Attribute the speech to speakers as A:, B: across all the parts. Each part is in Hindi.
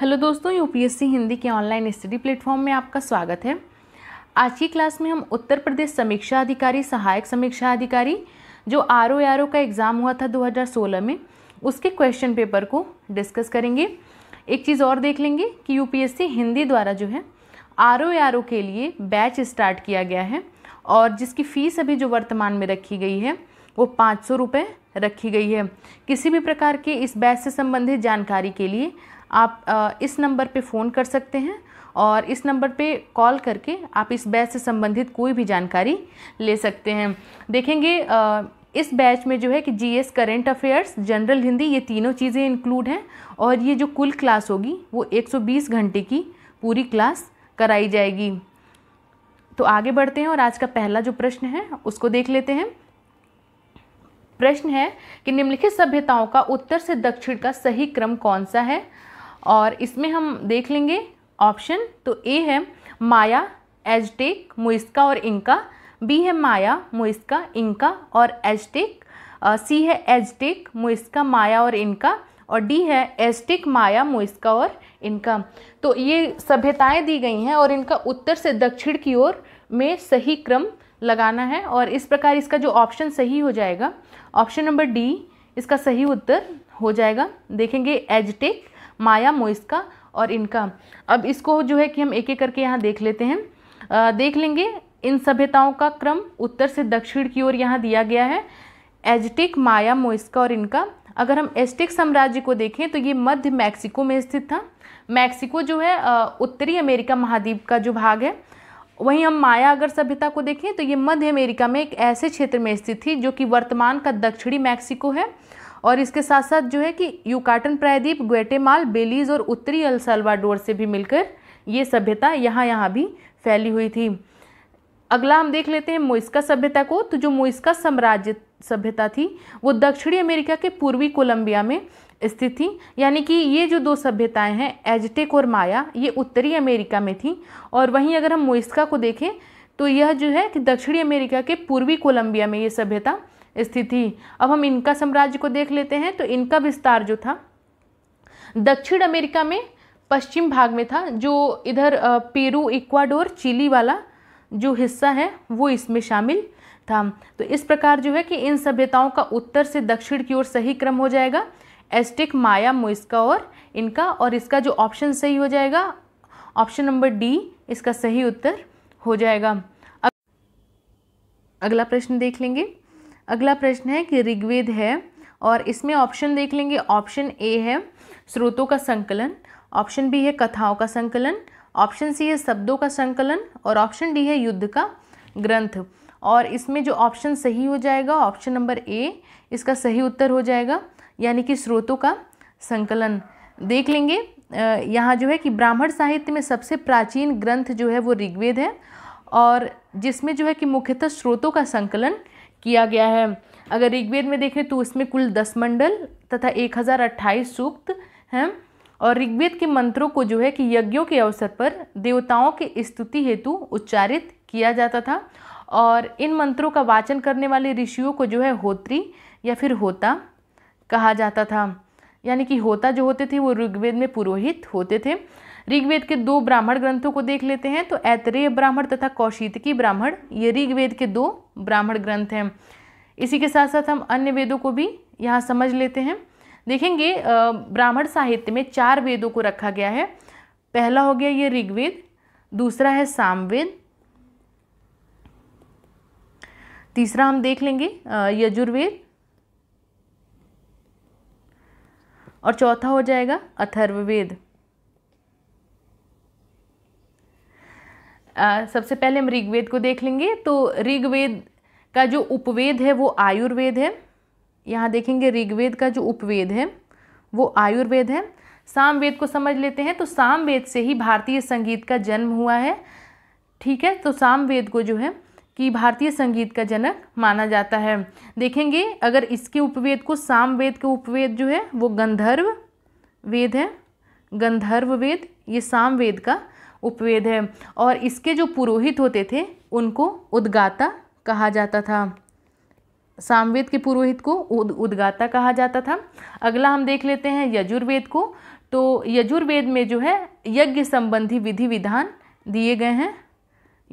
A: हेलो दोस्तों यूपीएससी हिंदी के ऑनलाइन स्टडी प्लेटफॉर्म में आपका स्वागत है आज की क्लास में हम उत्तर प्रदेश समीक्षा अधिकारी सहायक समीक्षा अधिकारी जो आर ओ आर ओ का एग्ज़ाम हुआ था 2016 में उसके क्वेश्चन पेपर को डिस्कस करेंगे एक चीज़ और देख लेंगे कि यूपीएससी हिंदी द्वारा जो है आर ओ आर ओ के लिए बैच स्टार्ट किया गया है और जिसकी फ़ीस अभी जो वर्तमान में रखी गई है वो पाँच सौ रुपये रखी गई है किसी भी प्रकार के इस बैच से संबंधित जानकारी के लिए आप इस नंबर पे फ़ोन कर सकते हैं और इस नंबर पे कॉल करके आप इस बैच से संबंधित कोई भी जानकारी ले सकते हैं देखेंगे इस बैच में जो है कि GS current affairs general Hindi ये तीनों चीज़ें इंक्लूड हैं और ये जो कुल क्लास होगी वो 120 घंटे की पूरी क्लास कराई जाएगी तो आगे बढ़ते हैं और आज का पहला जो प्रश्न है उसको देख लेते हैं प्रश्न है कि निम्नलिखित सभ्यताओं का उत्तर से दक्षिण का सही क्रम कौन सा है और इसमें हम देख लेंगे ऑप्शन तो ए है माया एजटेक मुइस्का और इंका बी है माया मुइस्का इंका और एजटेक सी है एजटेक मुइस्का माया और इनका और डी है एस्टिक माया मुइस्का और इनका तो ये सभ्यताएं दी गई हैं और इनका उत्तर से दक्षिण की ओर में सही क्रम लगाना है और इस प्रकार इसका जो ऑप्शन सही हो जाएगा ऑप्शन नंबर डी इसका सही उत्तर हो जाएगा देखेंगे एजटेक माया मोइस्का और इनका अब इसको जो है कि हम एक एक करके यहाँ देख लेते हैं आ, देख लेंगे इन सभ्यताओं का क्रम उत्तर से दक्षिण की ओर यहाँ दिया गया है एजटिक माया मोइस्का और इनका अगर हम एस्टिक साम्राज्य को देखें तो ये मध्य मैक्सिको में स्थित था मैक्सिको जो है उत्तरी अमेरिका महाद्वीप का जो भाग है वहीं हम माया अगर सभ्यता को देखें तो ये मध्य अमेरिका में एक ऐसे क्षेत्र में स्थित थी जो कि वर्तमान का दक्षिणी मैक्सिको है और इसके साथ साथ जो है कि यूकाटन प्रायद्वीप ग्वेटेमाल बेलीज और उत्तरी अलसलवाडोर से भी मिलकर ये सभ्यता यहाँ यहाँ भी फैली हुई थी अगला हम देख लेते हैं मोइस्का सभ्यता को तो जो मोइस्का साम्राज्य सभ्यता थी वो दक्षिणी अमेरिका के पूर्वी कोलंबिया में स्थित थी यानी कि ये जो दो सभ्यताएं हैं एजटेक और माया ये उत्तरी अमेरिका में थी और वहीं अगर हम मोइस्का को देखें तो यह जो है कि दक्षिणी अमेरिका के पूर्वी कोलंबिया में ये सभ्यता स्थिति अब हम इनका साम्राज्य को देख लेते हैं तो इनका विस्तार जो था दक्षिण अमेरिका में पश्चिम भाग में था जो इधर पेरू इक्वाडोर चिली वाला जो हिस्सा है वो इसमें शामिल था तो इस प्रकार जो है कि इन सभ्यताओं का उत्तर से दक्षिण की ओर सही क्रम हो जाएगा एस्टिक माया मुइस्का और इनका और इसका जो ऑप्शन सही हो जाएगा ऑप्शन नंबर डी इसका सही उत्तर हो जाएगा अब अगला प्रश्न देख लेंगे अगला प्रश्न है कि ऋग्वेद है और इसमें ऑप्शन देख लेंगे ऑप्शन ए है स्रोतों का संकलन ऑप्शन बी है कथाओं का संकलन ऑप्शन सी है शब्दों का संकलन और ऑप्शन डी है युद्ध का ग्रंथ और इसमें जो ऑप्शन सही हो जाएगा ऑप्शन नंबर ए इसका सही उत्तर हो जाएगा यानी कि स्रोतों का संकलन देख लेंगे यहाँ जो है कि ब्राह्मण साहित्य में सबसे प्राचीन ग्रंथ जो है वो ऋग्वेद है और जिसमें जो है कि मुख्यतः स्रोतों का संकलन किया गया है अगर ऋग्वेद में देखें तो इसमें कुल दस मंडल तथा एक हज़ार अट्ठाईस सूक्त हैं और ऋग्वेद के मंत्रों को जो है कि यज्ञों के अवसर पर देवताओं के स्तुति हेतु उच्चारित किया जाता था और इन मंत्रों का वाचन करने वाले ऋषियों को जो है होत्री या फिर होता कहा जाता था यानी कि होता जो होते थे वो ऋग्वेद में पुरोहित होते थे ऋग्वेद के दो ब्राह्मण ग्रंथों को देख लेते हैं तो ऐतरेय ब्राह्मण तथा कौशितकी ब्राह्मण ये ऋग्वेद के दो ब्राह्मण ग्रंथ हैं इसी के साथ साथ हम अन्य वेदों को भी यहाँ समझ लेते हैं देखेंगे ब्राह्मण साहित्य में चार वेदों को रखा गया है पहला हो गया ये ऋग्वेद दूसरा है सामवेद तीसरा हम देख लेंगे यजुर्वेद और चौथा हो जाएगा अथर्ववेद सबसे पहले हम ऋग्वेद को देख लेंगे तो ऋग्वेद का जो उपवेद है वो आयुर्वेद है यहाँ देखेंगे ऋग्वेद का जो उपवेद है वो आयुर्वेद है सामवेद को समझ लेते हैं तो सामवेद से ही भारतीय संगीत का जन्म हुआ है ठीक है तो सामवेद को जो है कि भारतीय संगीत का जनक माना जाता है देखेंगे अगर इसके उपवेद को सामवेद के उपवेद जो है वो गंधर्व वेद है गंधर्व वेद ये सामवेद का उपवेद है और इसके जो पुरोहित होते थे उनको उद्गाता कहा जाता था सामवेद के पुरोहित को उद, उद्गाता कहा जाता था अगला हम देख लेते हैं यजुर्वेद को तो यजुर्वेद में जो है यज्ञ संबंधी विधि विधान दिए गए हैं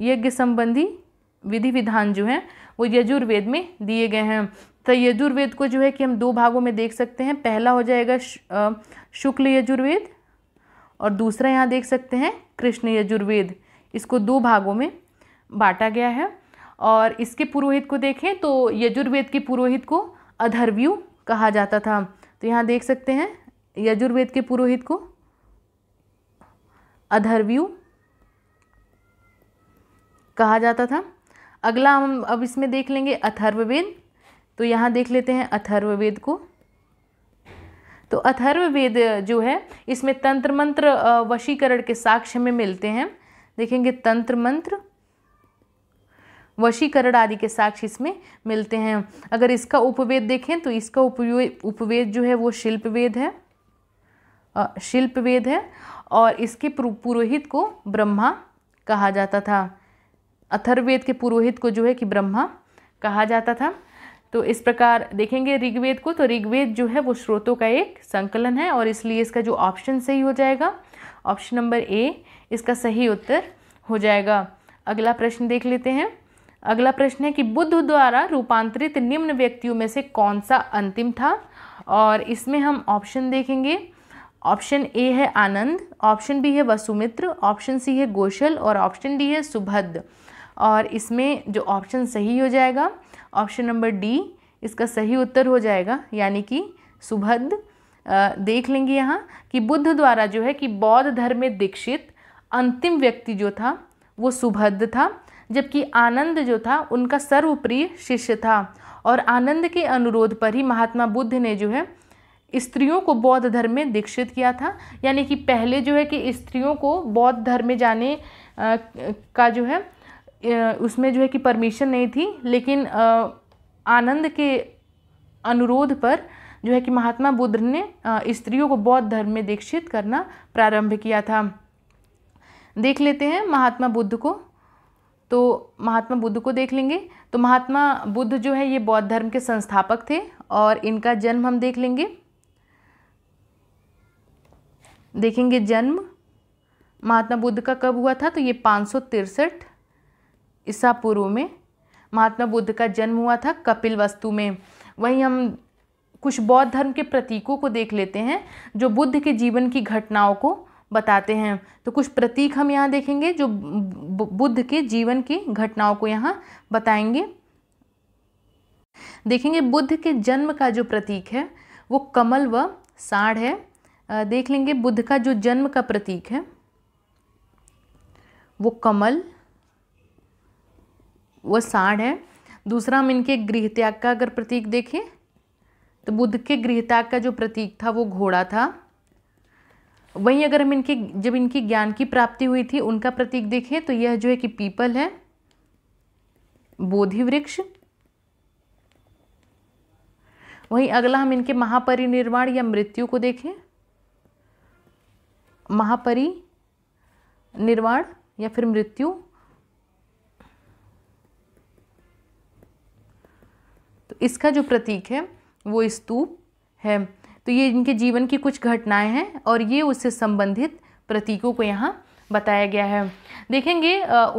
A: यज्ञ संबंधी विधि विधान जो है वो यजुर्वेद में दिए गए हैं तो यजुर्वेद को जो है कि हम दो भागों में देख सकते हैं पहला हो जाएगा शुक्ल यजुर्वेद और दूसरा यहाँ देख सकते हैं कृष्ण यजुर्वेद इसको दो भागों में बांटा गया है और इसके पुरोहित को देखें तो यजुर्वेद के पुरोहित को अधर्व्यू कहा जाता था तो यहाँ देख सकते हैं यजुर्वेद के पुरोहित को अधर्व्यू कहा जाता था अगला हम अब इसमें देख लेंगे अथर्ववेद तो यहाँ देख लेते हैं अथर्ववेद को तो अथर्ववेद जो है इसमें तंत्र मंत्र वशीकरण के साक्ष्य में मिलते हैं देखेंगे तंत्र मंत्र वशीकरण आदि के साक्ष्य इसमें मिलते हैं अगर इसका उपवेद देखें तो इसका उपवेद जो है वो शिल्पवेद है शिल्पवेद है और इसके पुरोहित को ब्रह्मा कहा जाता था अथर्वेद के पुरोहित को जो है कि ब्रह्मा कहा जाता था तो इस प्रकार देखेंगे ऋग्वेद को तो ऋग्वेद जो है वो स्रोतों का एक संकलन है और इसलिए इसका जो ऑप्शन सही हो जाएगा ऑप्शन नंबर ए इसका सही उत्तर हो जाएगा अगला प्रश्न देख लेते हैं अगला प्रश्न है कि बुद्ध द्वारा रूपांतरित निम्न व्यक्तियों में से कौन सा अंतिम था और इसमें हम ऑप्शन देखेंगे ऑप्शन ए है आनंद ऑप्शन बी है वसुमित्र ऑप्शन सी है गोशल और ऑप्शन डी है सुभद्र और इसमें जो ऑप्शन सही हो जाएगा ऑप्शन नंबर डी इसका सही उत्तर हो जाएगा यानी कि सुभद्र देख लेंगे यहाँ कि बुद्ध द्वारा जो है कि बौद्ध धर्म में दीक्षित अंतिम व्यक्ति जो था वो सुभद्र था जबकि आनंद जो था उनका सर्वप्रिय शिष्य था और आनंद के अनुरोध पर ही महात्मा बुद्ध ने जो है स्त्रियों को बौद्ध धर्म में दीक्षित किया था यानी कि पहले जो है कि स्त्रियों को बौद्ध धर्म में जाने का जो है उसमें जो है कि परमिशन नहीं थी लेकिन आनंद के अनुरोध पर जो है कि महात्मा बुद्ध ने स्त्रियों को बौद्ध धर्म में दीक्षित करना प्रारंभ किया था देख लेते हैं महात्मा बुद्ध को तो महात्मा बुद्ध को देख लेंगे तो महात्मा बुद्ध जो है ये बौद्ध धर्म के संस्थापक थे और इनका जन्म हम देख लेंगे देखेंगे जन्म महात्मा बुद्ध का कब हुआ था तो ये पाँच सौ तिरसठ ईसा पूर्व में महात्मा बुद्ध का जन्म हुआ था कपिल वस्तु में वहीं हम कुछ बौद्ध धर्म के प्रतीकों को देख लेते हैं जो बुद्ध के जीवन की घटनाओं को बताते हैं तो कुछ प्रतीक हम यहाँ देखेंगे जो बुद्ध के जीवन की घटनाओं को यहाँ बताएंगे देखेंगे बुद्ध के जन्म का जो प्रतीक है वो कमल व साढ़ है देख लेंगे बुद्ध का जो जन्म का प्रतीक है वो कमल व साढ़ है दूसरा हम इनके गृह त्याग का अगर प्रतीक देखें तो बुद्ध के गृह त्याग का जो प्रतीक था वो घोड़ा था वहीं अगर हम इनके जब इनकी ज्ञान की प्राप्ति हुई थी उनका प्रतीक देखें तो यह जो है कि पीपल है बोधि वृक्ष वहीं अगला हम इनके महापरिनिर्वाण या मृत्यु को देखें महापरि निर्वाण या फिर मृत्यु तो इसका जो प्रतीक है वो स्तूप है तो ये इनके जीवन की कुछ घटनाएं हैं और ये उससे संबंधित प्रतीकों को यहाँ बताया गया है देखेंगे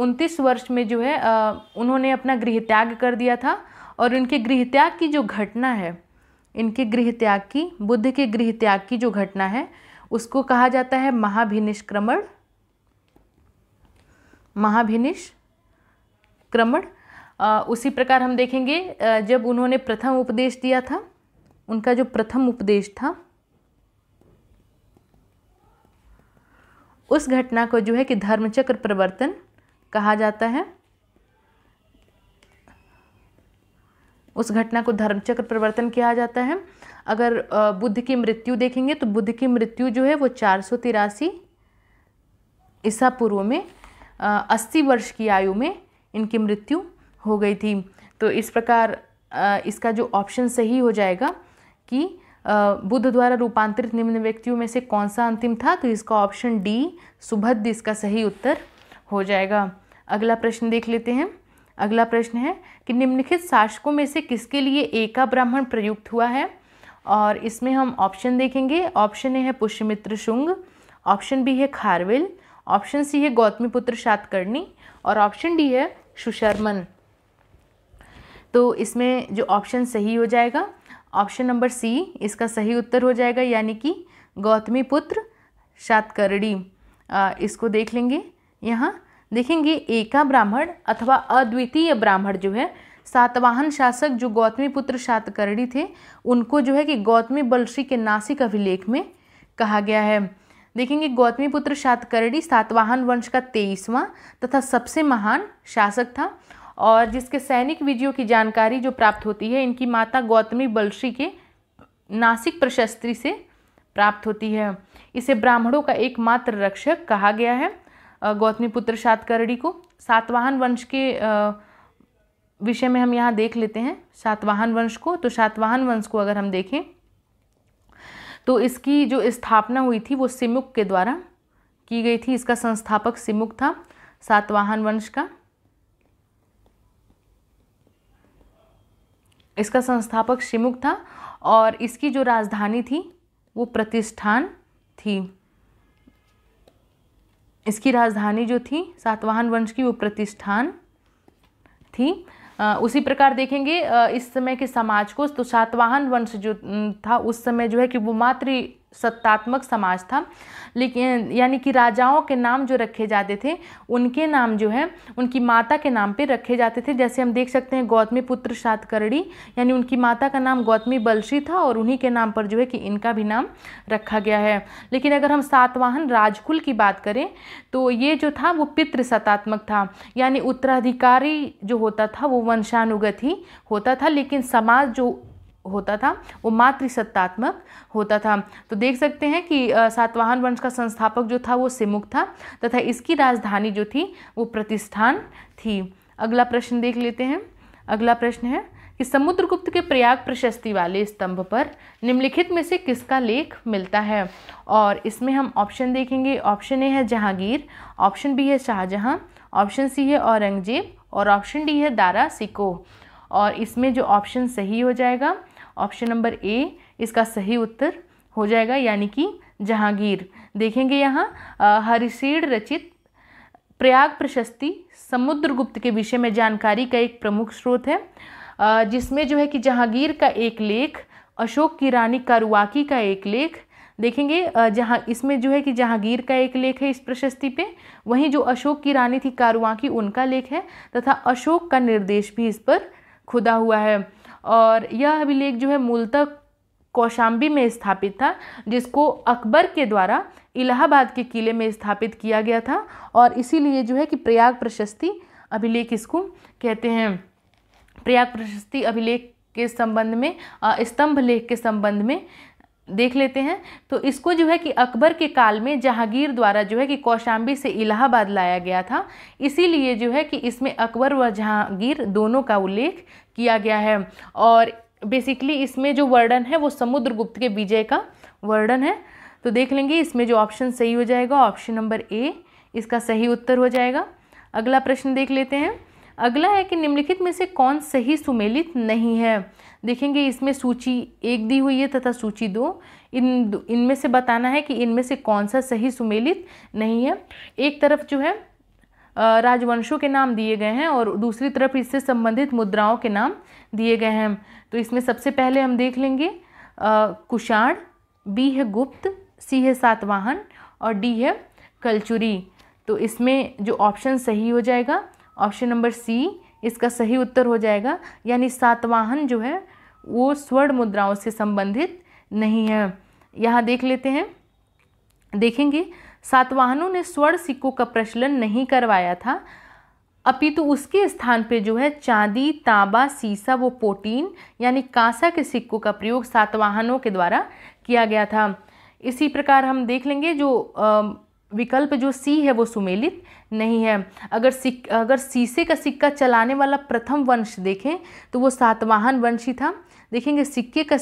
A: उनतीस वर्ष में जो है आ, उन्होंने अपना गृह त्याग कर दिया था और इनके गृह त्याग की जो घटना है इनके गृह त्याग की बुद्ध के गृह त्याग की जो घटना है उसको कहा जाता है महाभिनिष्क्रमण क्रमण उसी प्रकार हम देखेंगे जब उन्होंने प्रथम उपदेश दिया था उनका जो प्रथम उपदेश था उस घटना को जो है कि धर्मचक्र प्रवर्तन कहा जाता है उस घटना को धर्मचक्र प्रवर्तन किया जाता है अगर बुद्ध की मृत्यु देखेंगे तो बुद्ध की मृत्यु जो है वो चार सौ तिरासी ईसा पूर्व में अस्सी वर्ष की आयु में इनकी मृत्यु हो गई थी तो इस प्रकार इसका जो ऑप्शन सही हो जाएगा कि बुद्ध द्वारा रूपांतरित निम्न व्यक्तियों में से कौन सा अंतिम था तो इसका ऑप्शन डी सुभद्र इसका सही उत्तर हो जाएगा अगला प्रश्न देख लेते हैं अगला प्रश्न है कि निम्नलिखित शासकों में से किसके लिए एका ब्राह्मण प्रयुक्त हुआ है और इसमें हम ऑप्शन देखेंगे ऑप्शन ए है पुष्यमित्र शुंग ऑप्शन बी है खारविल ऑप्शन सी है गौतमीपुत्र सातकर्णी और ऑप्शन डी है सुशर्मन तो इसमें जो ऑप्शन सही हो जाएगा ऑप्शन नंबर सी इसका सही उत्तर हो जाएगा यानी कि गौतमी पुत्र शातकर्णी इसको देख लेंगे यहाँ देखेंगे एका ब्राह्मण अथवा अद्वितीय ब्राह्मण जो है सातवाहन शासक जो गौतमी पुत्र शातकर्णी थे उनको जो है कि गौतमी बलश्री के नासिक अभिलेख में कहा गया है देखेंगे गौतमी पुत्र शातकर्णी सातवाहन वंश का तेईसवां तथा सबसे महान शासक था और जिसके सैनिक विजयों की जानकारी जो प्राप्त होती है इनकी माता गौतमी बल्शी के नासिक प्रशस्त्री से प्राप्त होती है इसे ब्राह्मणों का एकमात्र रक्षक कहा गया है गौतमी पुत्र सातकर्णी को सातवाहन वंश के विषय में हम यहाँ देख लेते हैं सातवाहन वंश को तो सातवाहन वंश को अगर हम देखें तो इसकी जो स्थापना हुई थी वो सिमुक के द्वारा की गई थी इसका संस्थापक सिमुक था सातवाहन वंश का इसका संस्थापक शिमुख था और इसकी जो राजधानी थी वो प्रतिष्ठान थी इसकी राजधानी जो थी सातवाहन वंश की वो प्रतिष्ठान थी उसी प्रकार देखेंगे इस समय के समाज को तो सातवाहन वंश जो था उस समय जो है कि वो मातृ सत्तात्मक समाज था लेकिन यानी कि राजाओं के नाम जो रखे जाते थे उनके नाम जो है उनकी माता के नाम पे रखे जाते थे जैसे हम देख सकते हैं गौतमी पुत्र सातकर्णी यानी उनकी माता का नाम गौतमी बलशी था और उन्हीं के नाम पर जो है कि इनका भी नाम रखा गया है लेकिन अगर हम सातवाहन राजकुल की बात करें तो ये जो था वो पितृसत्तात्मक था यानी उत्तराधिकारी जो होता था वो वंशानुगत ही होता था लेकिन समाज जो होता था वो मातृसत्तात्मक होता था तो देख सकते हैं कि सातवाहन वंश का संस्थापक जो था वो सिमुख था तथा इसकी राजधानी जो थी वो प्रतिष्ठान थी अगला प्रश्न देख लेते हैं अगला प्रश्न है कि समुद्रगुप्त के प्रयाग प्रशस्ति वाले स्तंभ पर निम्नलिखित में से किसका लेख मिलता है और इसमें हम ऑप्शन देखेंगे ऑप्शन ए है जहांगीर ऑप्शन बी है शाहजहां ऑप्शन सी है औरंगजेब और ऑप्शन डी है दारा सिको और इसमें जो ऑप्शन सही हो जाएगा ऑप्शन नंबर ए इसका सही उत्तर हो जाएगा यानी कि जहांगीर देखेंगे यहाँ हरिशीड रचित प्रयाग प्रशस्ति समुद्रगुप्त के विषय में जानकारी का एक प्रमुख स्रोत है जिसमें जो है कि जहांगीर का एक लेख अशोक की रानी कारुवाकी का एक लेख देखेंगे जहाँ इसमें जो है कि जहांगीर का एक लेख है इस प्रशस्ति पे वहीं जो अशोक की रानी थी कारुवाकी उनका लेख है तथा अशोक का निर्देश भी इस पर खुदा हुआ है और यह अभिलेख जो है मूलतः कौशाम्बी में स्थापित था जिसको अकबर के द्वारा इलाहाबाद के किले में स्थापित किया गया था और इसीलिए जो है कि प्रयाग प्रशस्ति अभिलेख इसको कहते हैं प्रयाग प्रशस्ति अभिलेख के संबंध में स्तंभ लेख के संबंध में देख लेते हैं तो इसको जो है कि अकबर के काल में जहांगीर द्वारा जो है कि कौशाम्बी से इलाहाबाद लाया गया था इसीलिए जो है कि इसमें अकबर व जहांगीर दोनों का उल्लेख किया गया है और बेसिकली इसमें जो वर्णन है वो समुद्रगुप्त के विजय का वर्णन है तो देख लेंगे इसमें जो ऑप्शन सही हो जाएगा ऑप्शन नंबर ए इसका सही उत्तर हो जाएगा अगला प्रश्न देख लेते हैं अगला है कि निम्नलिखित में से कौन सही सुमेलित नहीं है देखेंगे इसमें सूची एक दी हुई है तथा सूची दो इन इनमें से बताना है कि इनमें से कौन सा सही सुमेलित नहीं है एक तरफ जो है राजवंशों के नाम दिए गए हैं और दूसरी तरफ इससे संबंधित मुद्राओं के नाम दिए गए हैं तो इसमें सबसे पहले हम देख लेंगे कुषाण बी है गुप्त सी है सातवाहन और डी है कलचुरी तो इसमें जो ऑप्शन सही हो जाएगा ऑप्शन नंबर सी इसका सही उत्तर हो जाएगा यानी सातवाहन जो है वो स्वर्ण मुद्राओं से संबंधित नहीं है यहाँ देख लेते हैं देखेंगे सातवाहनों ने स्वर्ण सिक्कों का प्रचलन नहीं करवाया था अपितु तो उसके स्थान पे जो है चांदी तांबा सीसा वो पोटीन यानी कांसा के सिक्कों का प्रयोग सातवाहनों के द्वारा किया गया था इसी प्रकार हम देख लेंगे जो आ, विकल्प जो सी है वो सुमेलित नहीं है अगर सिक अगर शीशे का सिक्का चलाने वाला प्रथम वंश देखें तो वो सातवाहन वंश ही था देखेंगे सिक्के का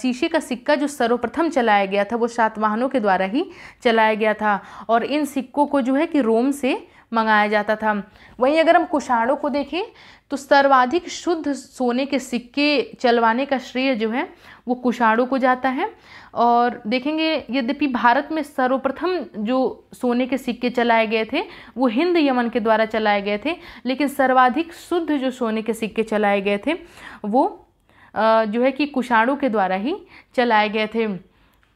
A: शीशे का सिक्का जो सर्वप्रथम चलाया गया था वो सातवाहनों के द्वारा ही चलाया गया था और इन सिक्कों को जो है कि रोम से मंगाया जाता था वहीं अगर हम कुषाणों को देखें तो सर्वाधिक शुद्ध सोने के सिक्के चलवाने का श्रेय जो है वो कुषाणों को जाता है और देखेंगे यद्यपि भारत में सर्वप्रथम जो सोने के सिक्के चलाए गए थे वो हिंद यमन के द्वारा चलाए गए थे लेकिन सर्वाधिक शुद्ध जो सोने के सिक्के चलाए गए थे वो जो है कि कुषाणों के द्वारा ही चलाए गए थे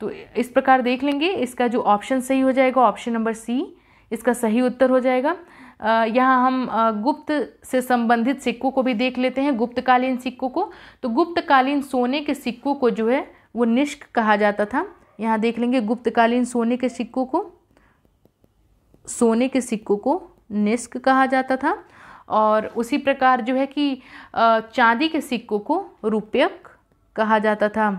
A: तो इस प्रकार देख लेंगे इसका जो ऑप्शन सही हो जाएगा ऑप्शन नंबर सी इसका सही उत्तर हो जाएगा यहाँ हम गुप्त से संबंधित सिक्कों को भी देख लेते हैं गुप्तकालीन सिक्कों को तो गुप्तकालीन सोने के सिक्कों को जो है वो निष्क कहा जाता था यहाँ देख लेंगे गुप्तकालीन सोने के सिक्कों को सोने के सिक्कों को निष्क कहा जाता था और उसी प्रकार जो है कि चांदी के सिक्कों को रुपयक कहा जाता था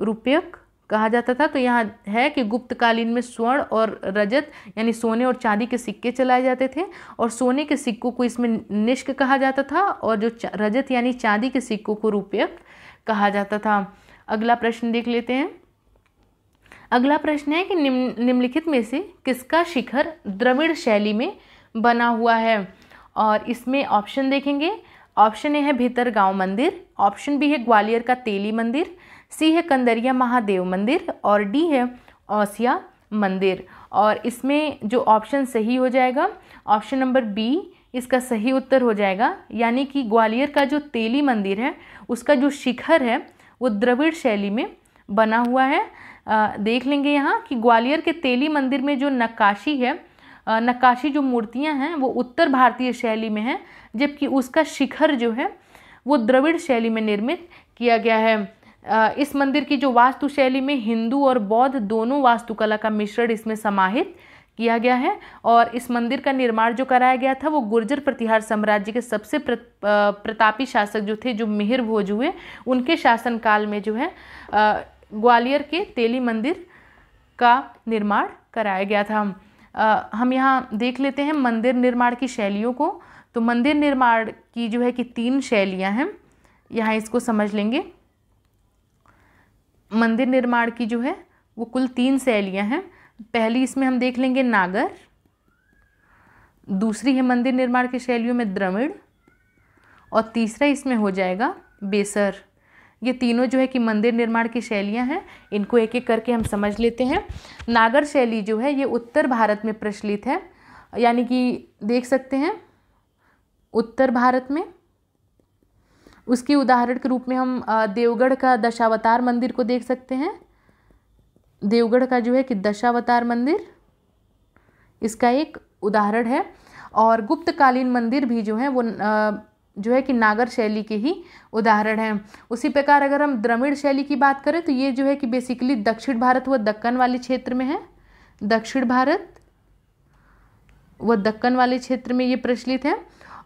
A: रुपयक कहा जाता था तो यहाँ है कि गुप्तकालीन में स्वर्ण और रजत यानी सोने और चांदी के सिक्के चलाए जाते थे और सोने के सिक्कों को इसमें निष्क कहा जाता था और जो रजत यानी चांदी के सिक्कों को रुपये कहा जाता था अगला प्रश्न देख लेते हैं अगला प्रश्न है कि निम्न निम्नलिखित में से किसका शिखर द्रविड़ शैली में बना हुआ है और इसमें ऑप्शन देखेंगे ऑप्शन ए है भीतर गांव मंदिर ऑप्शन बी है ग्वालियर का तेली मंदिर सी है कंदरिया महादेव मंदिर और डी है ओसिया मंदिर और इसमें जो ऑप्शन सही हो जाएगा ऑप्शन नंबर बी इसका सही उत्तर हो जाएगा यानी कि ग्वालियर का जो तेली मंदिर है उसका जो शिखर है वो द्रविड़ शैली में बना हुआ है आ, देख लेंगे यहाँ कि ग्वालियर के तेली मंदिर में जो नक्काशी है आ, नक्काशी जो मूर्तियाँ हैं वो उत्तर भारतीय शैली में हैं जबकि उसका शिखर जो है वो द्रविड़ शैली में निर्मित किया गया है इस मंदिर की जो वास्तुशैली में हिंदू और बौद्ध दोनों वास्तुकला का मिश्रण इसमें समाहित किया गया है और इस मंदिर का निर्माण जो कराया गया था वो गुर्जर प्रतिहार साम्राज्य के सबसे प्र, प्रतापी शासक जो थे जो मिहिर भोज हुए उनके शासनकाल में जो है ग्वालियर के तेली मंदिर का निर्माण कराया गया था हम यहाँ देख लेते हैं मंदिर निर्माण की शैलियों को तो मंदिर निर्माण की जो है कि तीन शैलियाँ हैं यहाँ इसको समझ लेंगे मंदिर निर्माण की जो है वो कुल तीन शैलियाँ हैं पहली इसमें हम देख लेंगे नागर दूसरी है मंदिर निर्माण की शैलियों में द्रविड़ और तीसरा इसमें हो जाएगा बेसर ये तीनों जो है कि मंदिर निर्माण की शैलियां हैं इनको एक एक करके हम समझ लेते हैं नागर शैली जो है ये उत्तर भारत में प्रचलित है यानी कि देख सकते हैं उत्तर भारत में उसके उदाहरण के रूप में हम देवगढ़ का दशावतार मंदिर को देख सकते हैं देवगढ़ का जो है कि दशावतार मंदिर इसका एक उदाहरण है और गुप्तकालीन मंदिर भी जो है वो जो है कि नागर शैली के ही उदाहरण हैं उसी प्रकार अगर हम द्रविड़ शैली की बात करें तो ये जो है कि बेसिकली दक्षिण भारत व दक्कन वाले क्षेत्र में है दक्षिण भारत व दक्कन वाले क्षेत्र में ये प्रचलित है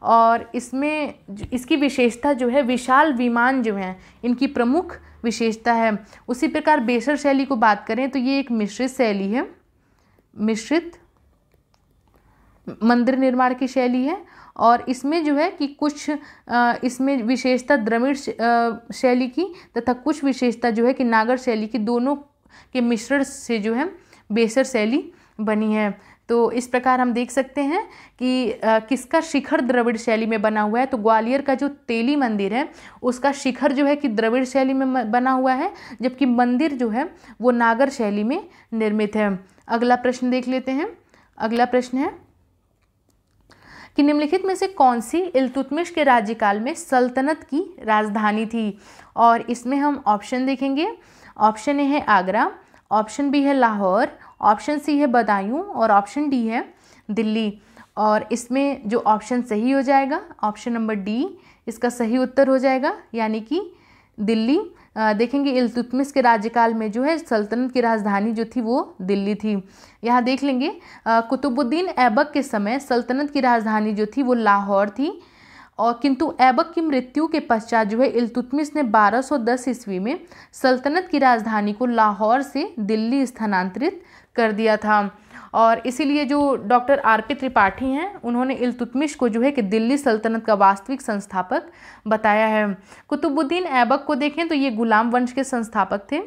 A: और इसमें इसकी विशेषता जो है विशाल विमान जो हैं इनकी प्रमुख विशेषता है उसी प्रकार बेसर शैली को बात करें तो ये एक मिश्रित शैली है मिश्रित मंदिर निर्माण की शैली है और इसमें जो है कि कुछ इसमें विशेषता द्रविड़ शैली की तथा कुछ विशेषता जो है कि नागर शैली की दोनों के मिश्रण से जो है बेसर शैली बनी है तो इस प्रकार हम देख सकते हैं कि आ, किसका शिखर द्रविड़ शैली में बना हुआ है तो ग्वालियर का जो तेली मंदिर है उसका शिखर जो है कि द्रविड़ शैली में बना हुआ है जबकि मंदिर जो है वो नागर शैली में निर्मित है अगला प्रश्न देख लेते हैं अगला प्रश्न है कि निम्नलिखित में से कौन सी इलतुतमिश के राज्यकाल में सल्तनत की राजधानी थी और इसमें हम ऑप्शन देखेंगे ऑप्शन ए है आगरा ऑप्शन बी है लाहौर ऑप्शन सी है बदायूं और ऑप्शन डी है दिल्ली और इसमें जो ऑप्शन सही हो जाएगा ऑप्शन नंबर डी इसका सही उत्तर हो जाएगा यानी कि दिल्ली आ, देखेंगे इल्तुतमिस के राज्यकाल में जो है सल्तनत की राजधानी जो थी वो दिल्ली थी यहाँ देख लेंगे कुतुबुद्दीन ऐबक के समय सल्तनत की राजधानी जो थी वो लाहौर थी और किंतु ऐबक की मृत्यु के पश्चात जो है इल्तुतमिस ने 1210 ईस्वी में सल्तनत की राजधानी को लाहौर से दिल्ली स्थानांतरित कर दिया था और इसीलिए जो डॉक्टर आर पी त्रिपाठी हैं उन्होंने इल्तुतमिश को जो है कि दिल्ली सल्तनत का वास्तविक संस्थापक बताया है कुतुबुद्दीन ऐबक को देखें तो ये गुलाम वंश के संस्थापक थे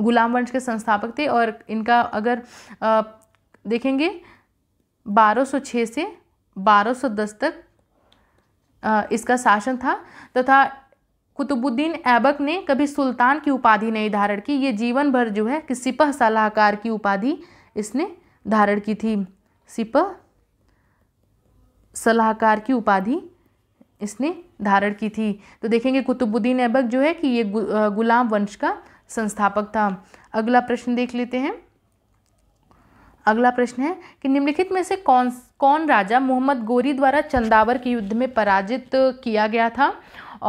A: गुलाम वंश के संस्थापक थे और इनका अगर आ, देखेंगे 1206 से 1210 तक इसका शासन था तथा कुतुबुद्दीन ऐबक ने कभी सुल्तान की उपाधि नहीं धारण की ये जीवन भर जो है कि सिपह सलाहकार की उपाधि इसने धारण की थी सिपह सलाहकार की उपाधि इसने धारण की थी तो देखेंगे कुतुबुद्दीन ऐबक जो है कि ये गुलाम वंश का संस्थापक था अगला प्रश्न देख लेते हैं अगला प्रश्न है कि निम्नलिखित में से कौन कौन राजा मोहम्मद गोरी द्वारा चंदावर के युद्ध में पराजित किया गया था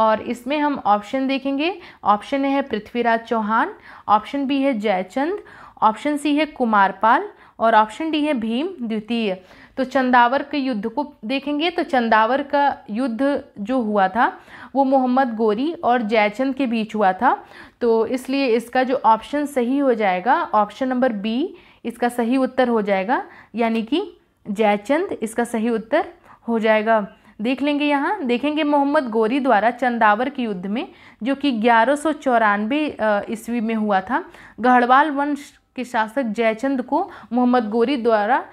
A: और इसमें हम ऑप्शन देखेंगे ऑप्शन ए है पृथ्वीराज चौहान ऑप्शन बी है जयचंद ऑप्शन सी है कुमारपाल और ऑप्शन डी है भीम द्वितीय तो चंदावर के युद्ध को देखेंगे तो चंदावर का युद्ध जो हुआ था वो मोहम्मद गोरी और जयचंद के बीच हुआ था तो इसलिए इसका जो ऑप्शन सही हो जाएगा ऑप्शन नंबर बी इसका सही उत्तर हो जाएगा यानी कि जयचंद इसका सही उत्तर हो जाएगा देख लेंगे यहाँ देखेंगे मोहम्मद गोरी द्वारा चंदावर के युद्ध में जो कि ग्यारह सौ चौरानवे ईस्वी में हुआ था गढ़वाल वंश के शासक जयचंद को मोहम्मद गोरी द्वारा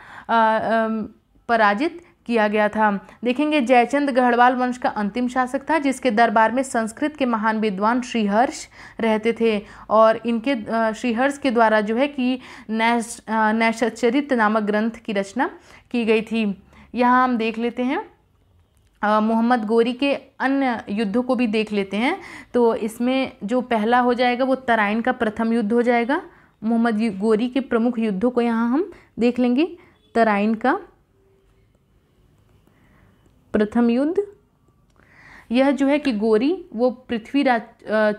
A: पराजित किया गया था देखेंगे जयचंद गढ़वाल वंश का अंतिम शासक था जिसके दरबार में संस्कृत के महान विद्वान श्रीहर्ष रहते थे और इनके श्रीहर्ष के द्वारा जो है कि नैश नैशचरित नामक ग्रंथ की रचना की गई थी यहाँ हम देख लेते हैं मोहम्मद गोरी के अन्य युद्धों को भी देख लेते हैं तो इसमें जो पहला हो जाएगा वो तराइन का प्रथम युद्ध हो जाएगा मोहम्मद गोरी के प्रमुख युद्धों को यहाँ हम देख लेंगे तराइन का प्रथम युद्ध यह जो है कि गोरी वो पृथ्वीराज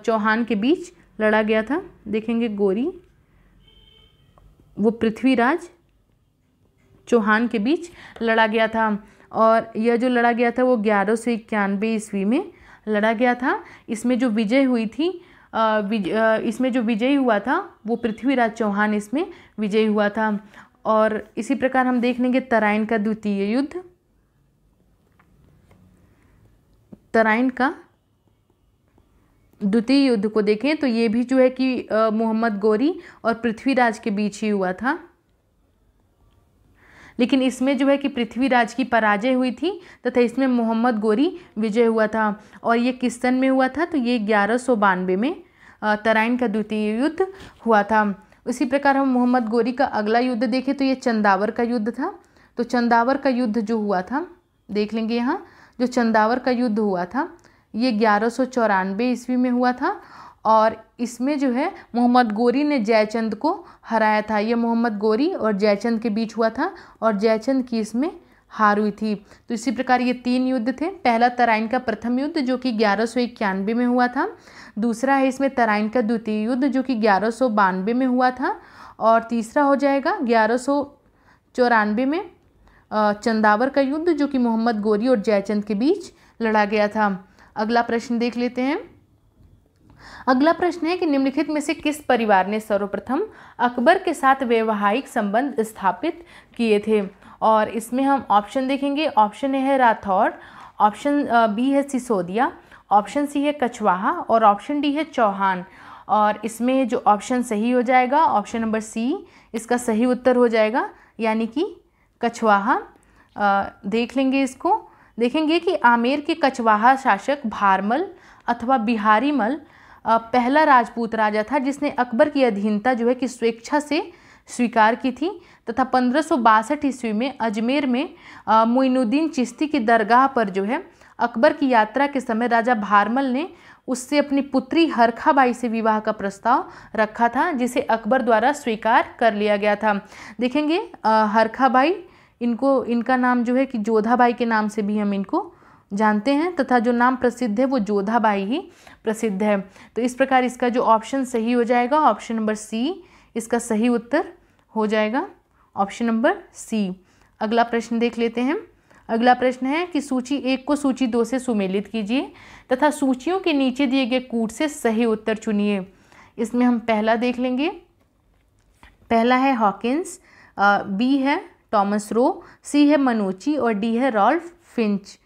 A: चौहान के बीच लड़ा गया था देखेंगे गोरी वो पृथ्वीराज चौहान के बीच लड़ा गया था और यह जो लड़ा गया था वो ग्यारह सौ इक्यानवे ईस्वी में लड़ा गया था इसमें जो विजय हुई थी इसमें जो विजयी हुआ था वो पृथ्वीराज चौहान इसमें विजयी हुआ था और इसी प्रकार हम देख लेंगे तराइन का द्वितीय युद्ध तराइन का द्वितीय युद्ध को देखें तो ये भी जो है कि मोहम्मद गौरी और पृथ्वीराज के बीच ही हुआ था लेकिन इसमें जो है कि पृथ्वीराज की पराजय हुई थी तथा इसमें मोहम्मद गोरी विजय हुआ था और ये किस सन में हुआ था तो ये ग्यारह सौ बानवे में तराइन का द्वितीय युद्ध हुआ था उसी प्रकार हम मोहम्मद गोरी का अगला युद्ध देखें तो ये चंदावर का युद्ध था तो चंदावर का युद्ध जो हुआ था देख लेंगे यहाँ जो चंदावर का युद्ध हुआ था ये ग्यारह सौ चौरानवे ईस्वी में हुआ था और इसमें जो है मोहम्मद गोरी ने जयचंद को हराया था ये मोहम्मद गोरी और जयचंद के बीच हुआ था और जयचंद की इसमें हार हुई थी तो इसी प्रकार ये तीन युद्ध थे पहला तराइन का प्रथम युद्ध जो कि ग्यारह में हुआ था दूसरा है इसमें तराइन का द्वितीय युद्ध जो कि ग्यारह में हुआ था और तीसरा हो जाएगा ग्यारह में चंदावर का युद्ध जो कि मोहम्मद गोरी और जयचंद के बीच लड़ा गया था अगला प्रश्न देख लेते हैं अगला प्रश्न है कि निम्नलिखित में से किस परिवार ने सर्वप्रथम अकबर के साथ वैवाहिक संबंध स्थापित किए थे और इसमें हम ऑप्शन देखेंगे ऑप्शन ए है राठौर ऑप्शन बी है सिसोदिया ऑप्शन सी है कछवाहा और ऑप्शन डी है चौहान और इसमें जो ऑप्शन सही हो जाएगा ऑप्शन नंबर सी इसका सही उत्तर हो जाएगा यानी कि कछवाहा देख लेंगे इसको देखेंगे कि आमेर के कछवाहा शासक भारमल अथवा बिहारीमल पहला राजपूत राजा था जिसने अकबर की अधीनता जो है कि स्वेच्छा से स्वीकार की थी तथा पंद्रह ईस्वी में अजमेर में मोइनुद्दीन चिश्ती की दरगाह पर जो है अकबर की यात्रा के समय राजा भारमल ने उससे अपनी पुत्री हरखाबाई से विवाह का प्रस्ताव रखा था जिसे अकबर द्वारा स्वीकार कर लिया गया था देखेंगे हरखाबाई इनको इनका नाम जो है कि जोधाबाई के नाम से भी हम इनको जानते हैं तथा जो नाम प्रसिद्ध है वो जोधाबाई ही प्रसिद्ध है तो इस प्रकार इसका जो ऑप्शन सही हो जाएगा ऑप्शन नंबर सी इसका सही उत्तर हो जाएगा ऑप्शन नंबर सी अगला प्रश्न देख लेते हैं अगला प्रश्न है कि सूची एक को सूची दो से सुमेलित कीजिए तथा सूचियों के नीचे दिए गए कूट से सही उत्तर चुनिए इसमें हम पहला देख लेंगे पहला है हॉकिंस बी है थॉमस रो सी है मनोची और डी है रॉल्फ फिंच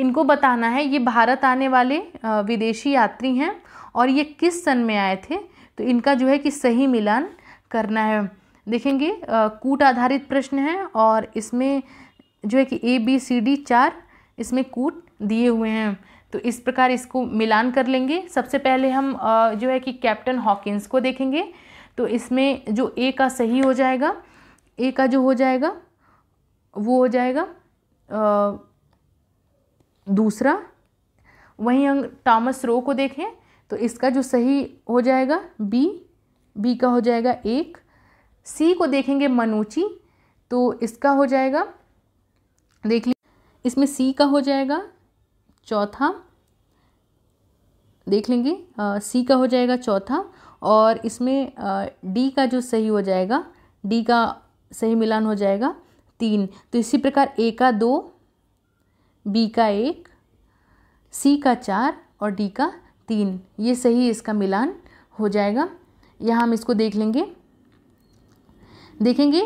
A: इनको बताना है ये भारत आने वाले विदेशी यात्री हैं और ये किस सन में आए थे तो इनका जो है कि सही मिलान करना है देखेंगे कूट आधारित प्रश्न है और इसमें जो है कि ए बी सी डी चार इसमें कूट दिए हुए हैं तो इस प्रकार इसको मिलान कर लेंगे सबसे पहले हम जो है कि कैप्टन हॉकिंस को देखेंगे तो इसमें जो ए का सही हो जाएगा ए का जो हो जाएगा वो हो जाएगा आ, दूसरा वहीं हम टॉमस रो को देखें तो इसका जो सही हो जाएगा बी बी का हो जाएगा एक सी को देखेंगे मनुची तो इसका हो जाएगा देख ली इसमें सी का हो जाएगा चौथा देख लेंगे सी का हो जाएगा चौथा और इसमें डी का जो सही हो जाएगा डी का सही मिलान हो जाएगा तीन तो इसी प्रकार ए का दो बी का एक सी का चार और डी का तीन ये सही इसका मिलान हो जाएगा यहाँ हम इसको देख लेंगे देखेंगे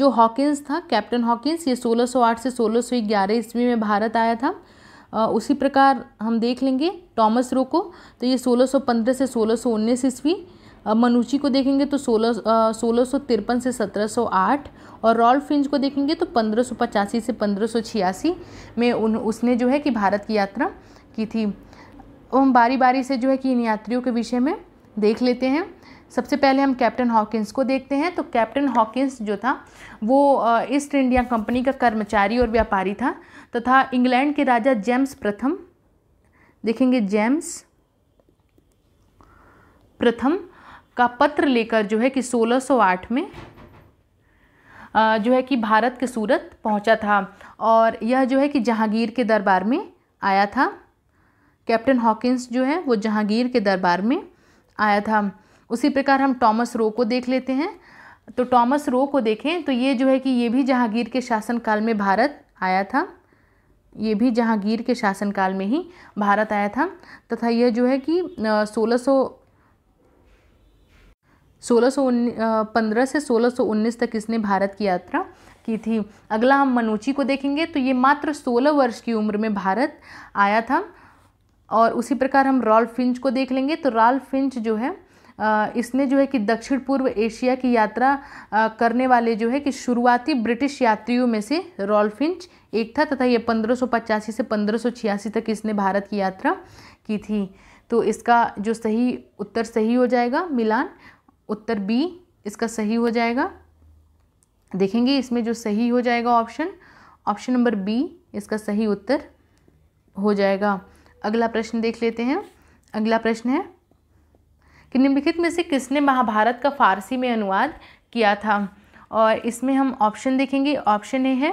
A: जो हॉकिंस था कैप्टन हॉकिंस ये 1608 से 1611 ईस्वी में भारत आया था उसी प्रकार हम देख लेंगे टॉमस रोको तो ये 1615 से 1619 ईस्वी मनुची को देखेंगे तो सोलह सोलह सौ तिरपन से सत्रह सौ आठ और रॉल फिंज को देखेंगे तो पंद्रह सौ पचासी से पंद्रह सौ छियासी में उन उसने जो है कि भारत की यात्रा की थी हम बारी बारी से जो है कि इन यात्रियों के विषय में देख लेते हैं सबसे पहले हम कैप्टन हॉकिंस को देखते हैं तो कैप्टन हॉकिंस जो था वो ईस्ट इंडिया कंपनी का कर्मचारी और व्यापारी था तथा तो इंग्लैंड के राजा जेम्स प्रथम देखेंगे जेम्स प्रथम का पत्र लेकर जो है कि 1608 में जो है कि भारत के सूरत पहुंचा था और यह जो है कि जहांगीर के दरबार में आया था कैप्टन हॉकिंस जो है वो जहांगीर के दरबार में आया था उसी प्रकार हम टॉमस रो को देख लेते हैं तो टॉमस रो को देखें तो ये जो है कि ये भी जहांगीर के शासनकाल में भारत आया था ये भी जहांगीर के शासनकाल में ही भारत आया था तथा यह जो है कि सोलह सौ सोलह सौ पंद्रह से सोलह सौ उन्नीस तक इसने भारत की यात्रा की थी अगला हम मनुची को देखेंगे तो ये मात्र सोलह वर्ष की उम्र में भारत आया था और उसी प्रकार हम रॉल फिंच को देख लेंगे तो रॉल फिंच जो है इसने जो है कि दक्षिण पूर्व एशिया की यात्रा करने वाले जो है कि शुरुआती ब्रिटिश यात्रियों में से रॉल फिंच एक था तथा ये पंद्रह से पंद्रह तक इसने भारत की यात्रा की थी तो इसका जो सही उत्तर सही हो जाएगा मिलान उत्तर बी इसका सही हो जाएगा देखेंगे इसमें जो सही हो जाएगा ऑप्शन ऑप्शन नंबर बी इसका सही उत्तर हो जाएगा अगला प्रश्न देख लेते हैं अगला प्रश्न है कि निम्नलिखित में से किसने महाभारत का फारसी में अनुवाद किया था और इसमें हम ऑप्शन देखेंगे ऑप्शन ए है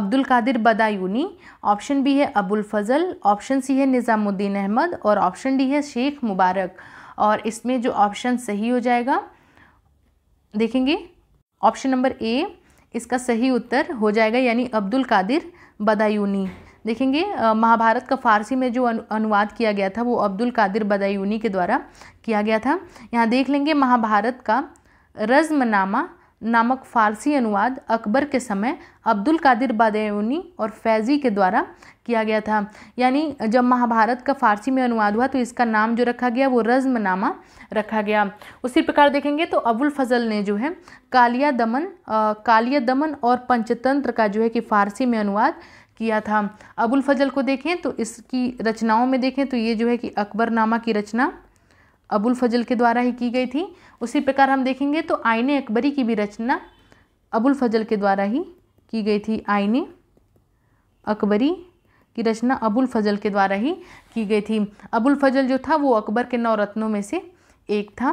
A: अब्दुल कादिर बदायूनी ऑप्शन बी है अबुल फजल ऑप्शन सी है निज़ामुद्दीन अहमद और ऑप्शन डी है शेख मुबारक और इसमें जो ऑप्शन सही हो जाएगा देखेंगे ऑप्शन नंबर ए इसका सही उत्तर हो जाएगा यानी अब्दुल कादिर बदायूनी देखेंगे महाभारत का फारसी में जो अनुवाद किया गया था वो अब्दुल कादिर बदायूनी के द्वारा किया गया था यहाँ देख लेंगे महाभारत का रज्मनामा नामक फ़ारसी अनुवाद अकबर के समय अब्दुल कादिर बादयूनी और फैज़ी के द्वारा किया गया था यानी जब महाभारत का फ़ारसी में अनुवाद हुआ तो इसका नाम जो रखा गया वो रज्मनामा रखा गया उसी प्रकार देखेंगे तो अबुल फजल ने जो है कालिया दमन आ, कालिया दमन और पंचतंत्र का जो है कि फ़ारसी में अनुवाद किया था अबुल फजल को देखें तो इसकी रचनाओं में देखें तो ये जो है कि अकबरनामा की रचना अबुल फजल के द्वारा ही की गई थी उसी प्रकार हम देखेंगे तो आयने अकबरी की भी रचना अबुल फजल के द्वारा ही की गई थी आयने अकबरी की रचना अबुल फजल के द्वारा ही की गई थी अबुल फजल जो था वो अकबर के नौ रत्नों में से एक था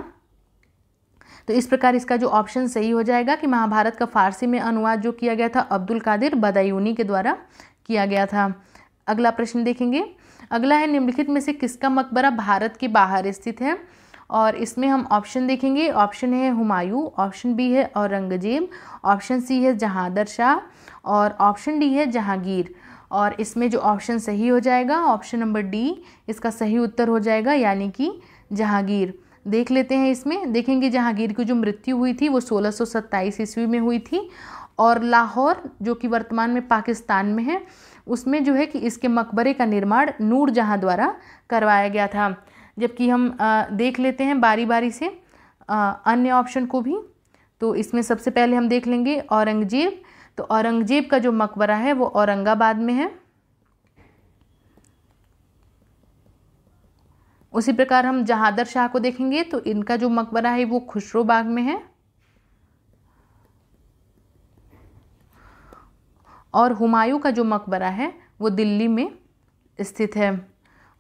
A: तो इस प्रकार इसका जो ऑप्शन सही हो जाएगा कि महाभारत का फारसी में अनुवाद जो किया गया था अब्दुल कादिर बदायूनी के द्वारा किया गया था अगला प्रश्न देखेंगे अगला है निम्नलिखित में से किसका मकबरा भारत के बाहर स्थित है और इसमें हम ऑप्शन देखेंगे ऑप्शन है हुमायूं ऑप्शन बी है औरंगजेब ऑप्शन सी है जहादर शाह और ऑप्शन डी है जहांगीर और इसमें जो ऑप्शन सही हो जाएगा ऑप्शन नंबर डी इसका सही उत्तर हो जाएगा यानी कि जहांगीर देख लेते हैं इसमें देखेंगे जहांगीर की जो मृत्यु हुई थी वो सोलह सौ ईस्वी में हुई थी और लाहौर जो कि वर्तमान में पाकिस्तान में है उसमें जो है कि इसके मकबरे का निर्माण नूर जहाँ द्वारा करवाया गया था जबकि हम देख लेते हैं बारी बारी से अन्य ऑप्शन को भी तो इसमें सबसे पहले हम देख लेंगे औरंगजेब तो औरंगजेब का जो मकबरा है वो औरंगाबाद में है उसी प्रकार हम जहादर शाह को देखेंगे तो इनका जो मकबरा है वो खुशरोबाग में है और हुमायूं का जो मकबरा है वो दिल्ली में स्थित है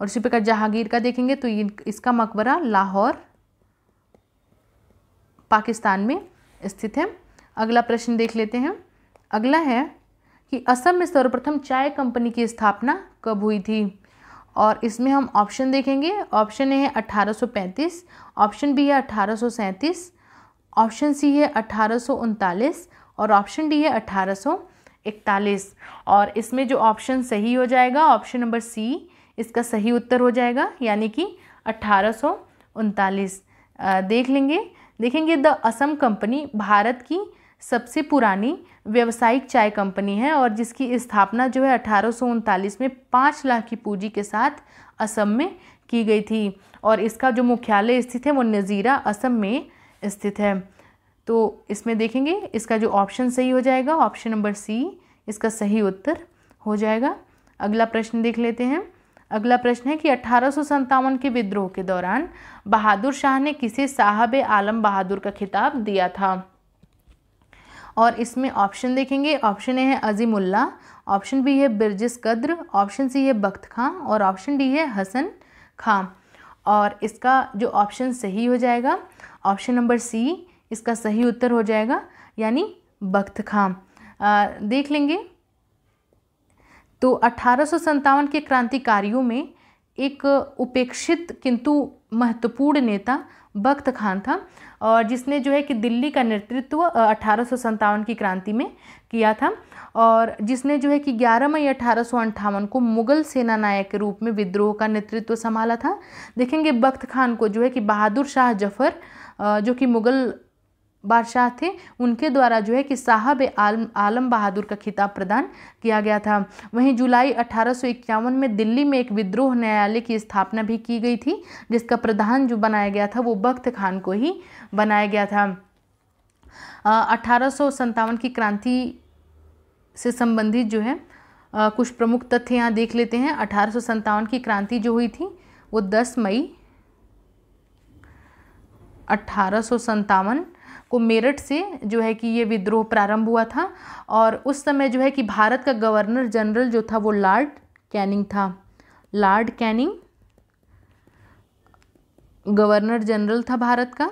A: और इसी प्रकार जहांगीर का देखेंगे तो इसका मकबरा लाहौर पाकिस्तान में स्थित है अगला प्रश्न देख लेते हैं अगला है कि असम में सर्वप्रथम चाय कंपनी की स्थापना कब हुई थी और इसमें हम ऑप्शन देखेंगे ऑप्शन ए है 1835 ऑप्शन बी है 1837 ऑप्शन सी है अठारह और ऑप्शन डी है अठारह इकतालीस और इसमें जो ऑप्शन सही हो जाएगा ऑप्शन नंबर सी इसका सही उत्तर हो जाएगा यानी कि अट्ठारह देख लेंगे देखेंगे द असम कंपनी भारत की सबसे पुरानी व्यावसायिक चाय कंपनी है और जिसकी स्थापना जो है अठारह में पाँच लाख की पूंजी के साथ असम में की गई थी और इसका जो मुख्यालय स्थित है वो नज़ीरा असम में स्थित है तो इसमें देखेंगे इसका जो ऑप्शन सही हो जाएगा ऑप्शन नंबर सी इसका सही उत्तर हो जाएगा अगला प्रश्न देख लेते हैं अगला प्रश्न है कि अठारह के विद्रोह के दौरान बहादुर शाह ने किसे साहब आलम बहादुर का खिताब दिया था और इसमें ऑप्शन देखेंगे ऑप्शन ए है अजीमुल्ला ऑप्शन बी है बिरजिस कद्र ऑप्शन सी है बख्त खां और ऑप्शन डी है हसन खां और इसका जो ऑप्शन सही हो जाएगा ऑप्शन नंबर सी इसका सही उत्तर हो जाएगा यानी बख्त खां देख लेंगे तो अठारह के क्रांतिकारियों में एक उपेक्षित किंतु महत्वपूर्ण नेता बख्त खान था और जिसने जो है कि दिल्ली का नेतृत्व अठारह की क्रांति में किया था और जिसने जो है कि 11 मई अठारह को मुगल सेना नायक के रूप में विद्रोह का नेतृत्व संभाला था देखेंगे बख्त खान को जो है कि बहादुर शाह जफर जो कि मुगल बादशाह थे उनके द्वारा जो है कि साहब आलम आलम बहादुर का खिताब प्रदान किया गया था वहीं जुलाई अठारह में दिल्ली में एक विद्रोह न्यायालय की स्थापना भी की गई थी जिसका प्रधान जो बनाया गया था वो बख्त खान को ही बनाया गया था अठारह की क्रांति से संबंधित जो है आ, कुछ प्रमुख तथ्य यहाँ देख लेते हैं अठारह की क्रांति जो हुई थी वो दस मई अठारह को मेरठ से जो है कि ये विद्रोह प्रारंभ हुआ था और उस समय जो है कि भारत का गवर्नर जनरल जो था वो लॉर्ड कैनिंग था लॉर्ड कैनिंग गवर्नर जनरल था भारत का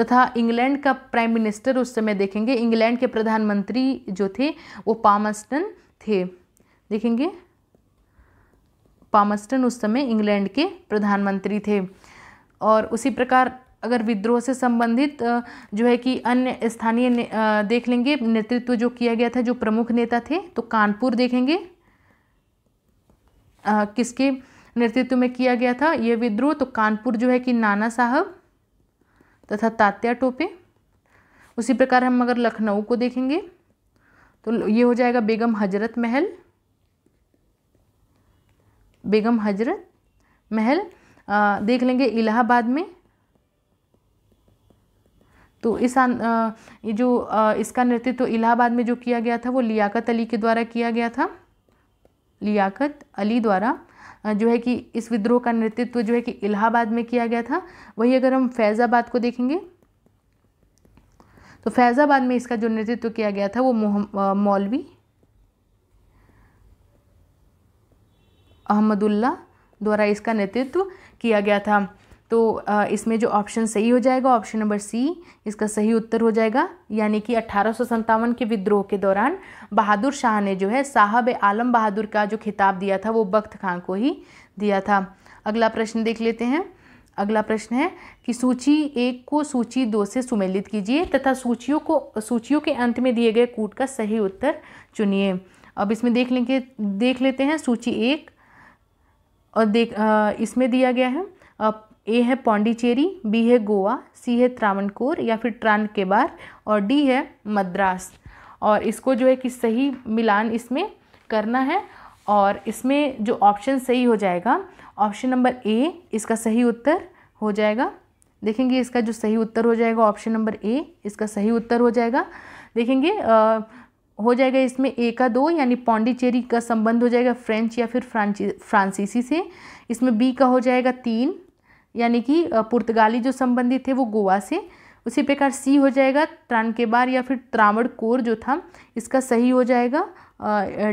A: तथा इंग्लैंड का प्राइम मिनिस्टर उस समय देखेंगे इंग्लैंड के प्रधानमंत्री जो थे वो पामस्टन थे देखेंगे पामस्टन उस समय इंग्लैंड के प्रधानमंत्री थे और उसी प्रकार अगर विद्रोह से संबंधित जो है कि अन्य स्थानीय देख लेंगे नेतृत्व जो किया गया था जो प्रमुख नेता थे तो कानपुर देखेंगे आ, किसके नेतृत्व में किया गया था यह विद्रोह तो कानपुर जो है कि नाना साहब तथा तात्या टोपे उसी प्रकार हम अगर लखनऊ को देखेंगे तो ये हो जाएगा बेगम हजरत महल बेगम हजरत महल आ, देख लेंगे इलाहाबाद में तो इस ये जो इसका नेतृत्व तो इलाहाबाद में जो किया गया था वो लियाकत अली के द्वारा किया गया था लियाकत अली द्वारा जो है कि इस विद्रोह का नेतृत्व तो जो है कि इलाहाबाद में किया गया था वही अगर हम फैज़ाबाद को देखेंगे तो फैज़ाबाद में इसका जो नेतृत्व तो किया गया था वो मौलवी अहमदुल्ला द्वारा इसका नेतृत्व किया गया था तो इसमें जो ऑप्शन सही हो जाएगा ऑप्शन नंबर सी इसका सही उत्तर हो जाएगा यानी कि अट्ठारह के विद्रोह के दौरान बहादुर शाह ने जो है साहब आलम बहादुर का जो खिताब दिया था वो बख्त खां को ही दिया था अगला प्रश्न देख लेते हैं अगला प्रश्न है कि सूची एक को सूची दो से सुमेलित कीजिए तथा सूचियों को सूचियों के अंत में दिए गए कूट का सही उत्तर चुनिए अब इसमें देख लेंगे देख लेते हैं सूची एक और देख आ, इसमें दिया गया है ए है पौंडीचेरी बी है गोवा सी है त्रावणकोर या फिर ट्रान के बार और डी है मद्रास और इसको जो है कि सही मिलान इसमें करना है और इसमें जो ऑप्शन सही हो जाएगा ऑप्शन नंबर ए इसका सही उत्तर हो जाएगा देखेंगे इसका जो सही उत्तर हो जाएगा ऑप्शन नंबर ए इसका सही उत्तर हो जाएगा देखेंगे आ, हो जाएगा इसमें ए का दो यानी पौंडीचेरी का संबंध हो जाएगा फ्रेंच या फिर फ्रांची फ्रांसीसी से इसमें बी का हो जाएगा तीन यानी कि पुर्तगाली जो संबंधित थे वो गोवा से उसी प्रकार सी हो जाएगा त्रानकेबार या फिर कोर जो था इसका सही हो जाएगा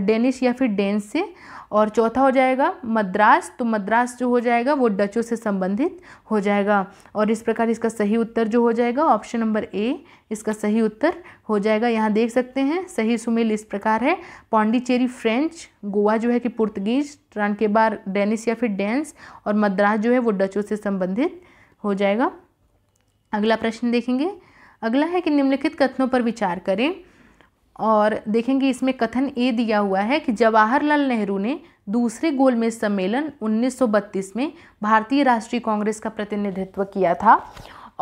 A: डेनिश या फिर डेन से और चौथा हो जाएगा मद्रास तो मद्रास जो हो जाएगा वो डचों से संबंधित हो जाएगा और इस प्रकार इसका सही उत्तर जो हो जाएगा ऑप्शन नंबर ए इसका सही उत्तर हो जाएगा यहाँ देख सकते हैं सही सुमेल इस प्रकार है पौंडीचेरी फ्रेंच गोवा जो है कि पुर्तगीज के बार डेनिस या फिर डेंस और मद्रास जो है वो डचों से संबंधित हो जाएगा अगला प्रश्न देखेंगे अगला है कि निम्नलिखित कथनों पर विचार करें और देखेंगे इसमें कथन ए दिया हुआ है कि जवाहरलाल नेहरू ने दूसरे गोलमेज सम्मेलन 1932 में भारतीय राष्ट्रीय कांग्रेस का प्रतिनिधित्व किया था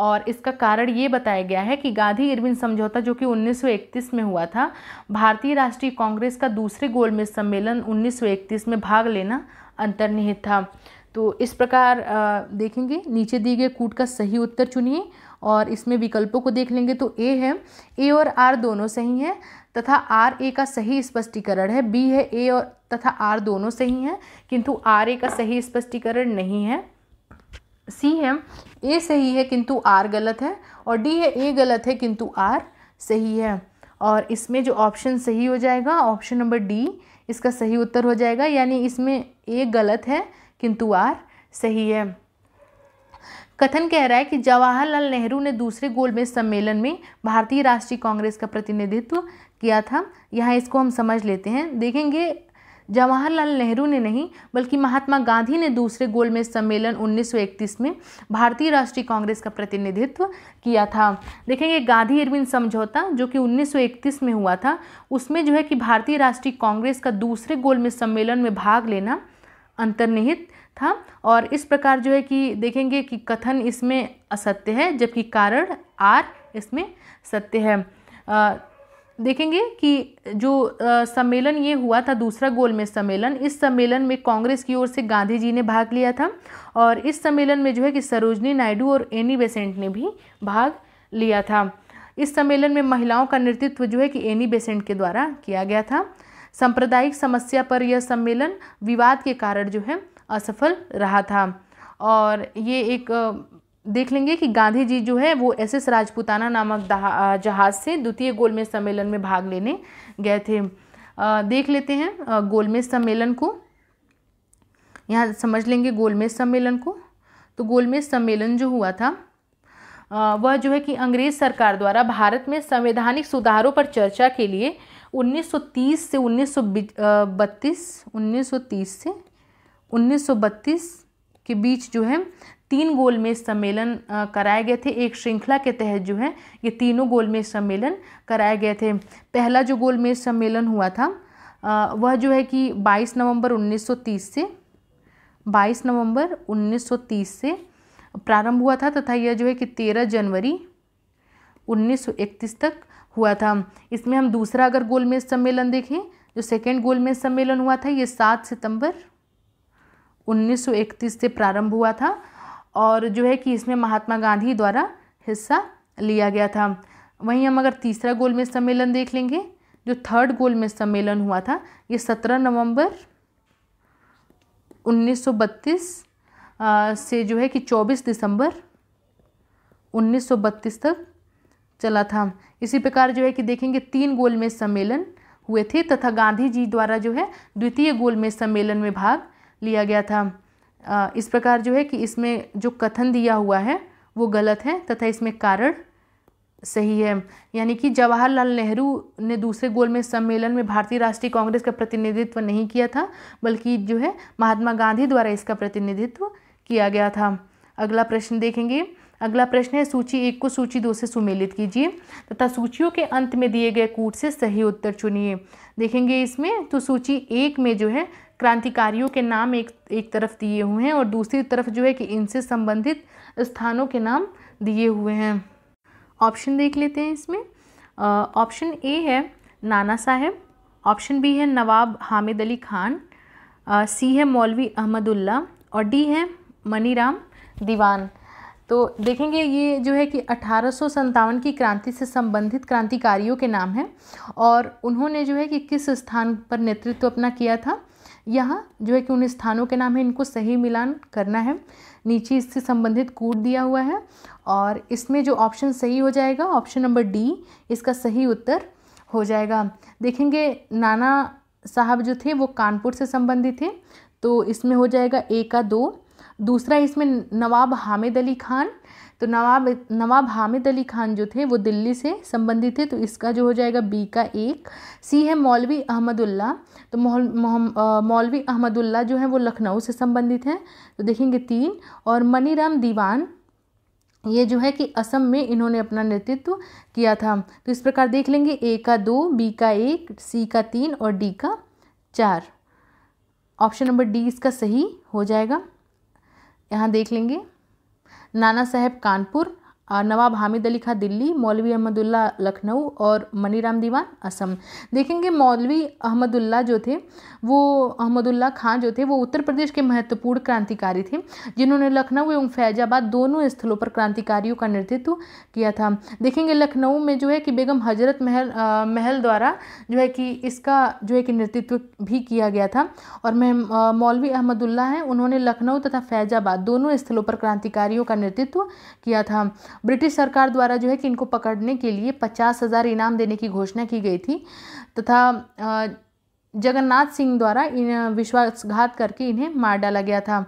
A: और इसका कारण ये बताया गया है कि गांधी इरविन समझौता जो कि 1931 में हुआ था भारतीय राष्ट्रीय कांग्रेस का दूसरे गोलमेज सम्मेलन 1931 में भाग लेना अंतर्निहित था तो इस प्रकार देखेंगे नीचे दिए गए कूट का सही उत्तर चुनिए और इसमें विकल्पों को देख लेंगे तो ए है ए और आर दोनों सही हैं तथा आर ए का सही स्पष्टीकरण है बी है ए और तथा आर दोनों सही हैं किंतु आर ए का सही स्पष्टीकरण नहीं है सी है ए सही है किंतु आर गलत है और डी है ए गलत है किंतु आर सही है और इसमें जो ऑप्शन सही हो जाएगा ऑप्शन नंबर डी इसका सही उत्तर हो जाएगा यानी इसमें ए गलत है किंतु आर सही है कथन कह रहा है कि जवाहरलाल नेहरू ने दूसरे गोलमेज सम्मेलन में भारतीय राष्ट्रीय कांग्रेस का प्रतिनिधित्व किया था यहाँ इसको हम समझ लेते हैं देखेंगे जवाहरलाल नेहरू ने नहीं बल्कि महात्मा गांधी ने दूसरे गोलमेज सम्मेलन 1931 में भारतीय राष्ट्रीय कांग्रेस का प्रतिनिधित्व किया था देखेंगे गांधी इरविन समझौता जो कि 1931 में हुआ था उसमें जो है कि भारतीय राष्ट्रीय कांग्रेस का दूसरे गोलमेज सम्मेलन में भाग लेना अंतर्निहित था और इस प्रकार जो है कि देखेंगे कि कथन इसमें असत्य है जबकि कारण आर इसमें सत्य है आ, देखेंगे कि जो आ, सम्मेलन ये हुआ था दूसरा गोलमेज सम्मेलन इस सम्मेलन में कांग्रेस की ओर से गांधी जी ने भाग लिया था और इस सम्मेलन में जो है कि सरोजनी नायडू और एनी बेसेंट ने भी भाग लिया था इस सम्मेलन में महिलाओं का नेतृत्व जो है कि एनी बेसेंट के द्वारा किया गया था सांप्रदायिक समस्या पर यह सम्मेलन विवाद के कारण जो है असफल रहा था और ये एक देख लेंगे कि गांधी जी जो है वो एस एस राजपूताना नामक जहाज़ से द्वितीय गोलमेज सम्मेलन में भाग लेने गए थे देख लेते हैं गोलमेज सम्मेलन को यहाँ समझ लेंगे गोलमेज सम्मेलन को तो गोलमेज सम्मेलन जो हुआ था वह जो है कि अंग्रेज़ सरकार द्वारा भारत में संवैधानिक सुधारों पर चर्चा के लिए 1930 से 1932 1930 से 1932 के बीच जो है तीन गोलमेज सम्मेलन कराए गए थे एक श्रृंखला के तहत जो है ये तीनों गोलमेज सम्मेलन कराए गए थे पहला जो गोलमेज सम्मेलन हुआ था वह जो है कि 22 नवंबर 1930 से 22 नवंबर 1930 से प्रारंभ हुआ था तथा यह जो है कि 13 जनवरी 1931 तक हुआ था इसमें हम दूसरा अगर गोलमेज सम्मेलन देखें जो सेकेंड गोलमेज सम्मेलन हुआ था ये सात सितंबर 1931 से प्रारंभ हुआ था और जो है कि इसमें महात्मा गांधी द्वारा हिस्सा लिया गया था वहीं हम अगर तीसरा गोलमेज सम्मेलन देख लेंगे जो थर्ड गोलमेज सम्मेलन हुआ था ये सत्रह नवंबर 1932 से जो है कि 24 दिसंबर 1932 तक चला था इसी प्रकार जो है कि देखेंगे तीन गोलमेज सम्मेलन हुए थे तथा गांधी जी द्वारा जो है द्वितीय गोलमेज सम्मेलन में भाग लिया गया था इस प्रकार जो है कि इसमें जो कथन दिया हुआ है वो गलत है तथा इसमें कारण सही है यानी कि जवाहरलाल नेहरू ने दूसरे गोल में सम्मेलन में भारतीय राष्ट्रीय कांग्रेस का प्रतिनिधित्व नहीं किया था बल्कि जो है महात्मा गांधी द्वारा इसका प्रतिनिधित्व किया गया था अगला प्रश्न देखेंगे अगला प्रश्न है सूची एक को सूची दो से सुमेलित कीजिए तथा सूचियों के अंत में दिए गए कूट से सही उत्तर चुनिए देखेंगे इसमें तो सूची एक में जो है क्रांतिकारियों के नाम एक एक तरफ दिए हुए हैं और दूसरी तरफ जो है कि इनसे संबंधित स्थानों के नाम दिए हुए हैं ऑप्शन देख लेते हैं इसमें ऑप्शन ए है नाना साहेब ऑप्शन बी है नवाब हामिद अली खान सी है मौलवी अहमदुल्ला और डी है मनीराम दीवान तो देखेंगे ये जो है कि अठारह की क्रांति से संबंधित क्रांतिकारियों के नाम हैं और उन्होंने जो है कि किस स्थान पर नेतृत्व अपना किया था यहाँ जो है कि उन स्थानों के नाम है इनको सही मिलान करना है नीचे इससे संबंधित कूट दिया हुआ है और इसमें जो ऑप्शन सही हो जाएगा ऑप्शन नंबर डी इसका सही उत्तर हो जाएगा देखेंगे नाना साहब जो थे वो कानपुर से संबंधित थे तो इसमें हो जाएगा ए का दो दूसरा इसमें नवाब हामिद अली खान तो नवाब नवाब हामिद अली खान जो थे वो दिल्ली से संबंधित थे तो इसका जो हो जाएगा बी का एक सी है मौलवी अहमदुल्ला तो मौलवी अहमदुल्ला जो है वो लखनऊ से संबंधित हैं तो देखेंगे तीन और मनीराम दीवान ये जो है कि असम में इन्होंने अपना नेतृत्व किया था तो इस प्रकार देख लेंगे ए का दो बी का एक सी का तीन और डी का चार ऑप्शन नंबर डी इसका सही हो जाएगा यहाँ देख लेंगे नाना साहेब कानपुर नवाब हामिद अली खां दिल्ली मौलवी अहमदुल्ला लखनऊ और मनीराम दीवान असम देखेंगे मौलवी अहमदुल्ला जो थे वो अहमदुल्ला खां जो थे वो उत्तर प्रदेश के महत्वपूर्ण क्रांतिकारी थे जिन्होंने लखनऊ एवं फैजाबाद दोनों स्थलों पर क्रांतिकारियों का नेतृत्व किया था देखेंगे लखनऊ में जो है कि बेगम हजरत महल आ, महल द्वारा जो है कि इसका जो है कि नेतृत्व भी किया गया था और मैं मौलवी अहमदुल्ला हैं उन्होंने लखनऊ तथा फैजाबाद दोनों स्थलों पर क्रांतिकारियों का नेतृत्व किया था ब्रिटिश सरकार द्वारा जो है कि इनको पकड़ने के लिए पचास हज़ार इनाम देने की घोषणा की गई थी तथा जगन्नाथ सिंह द्वारा इन विश्वासघात करके इन्हें मार डाला गया था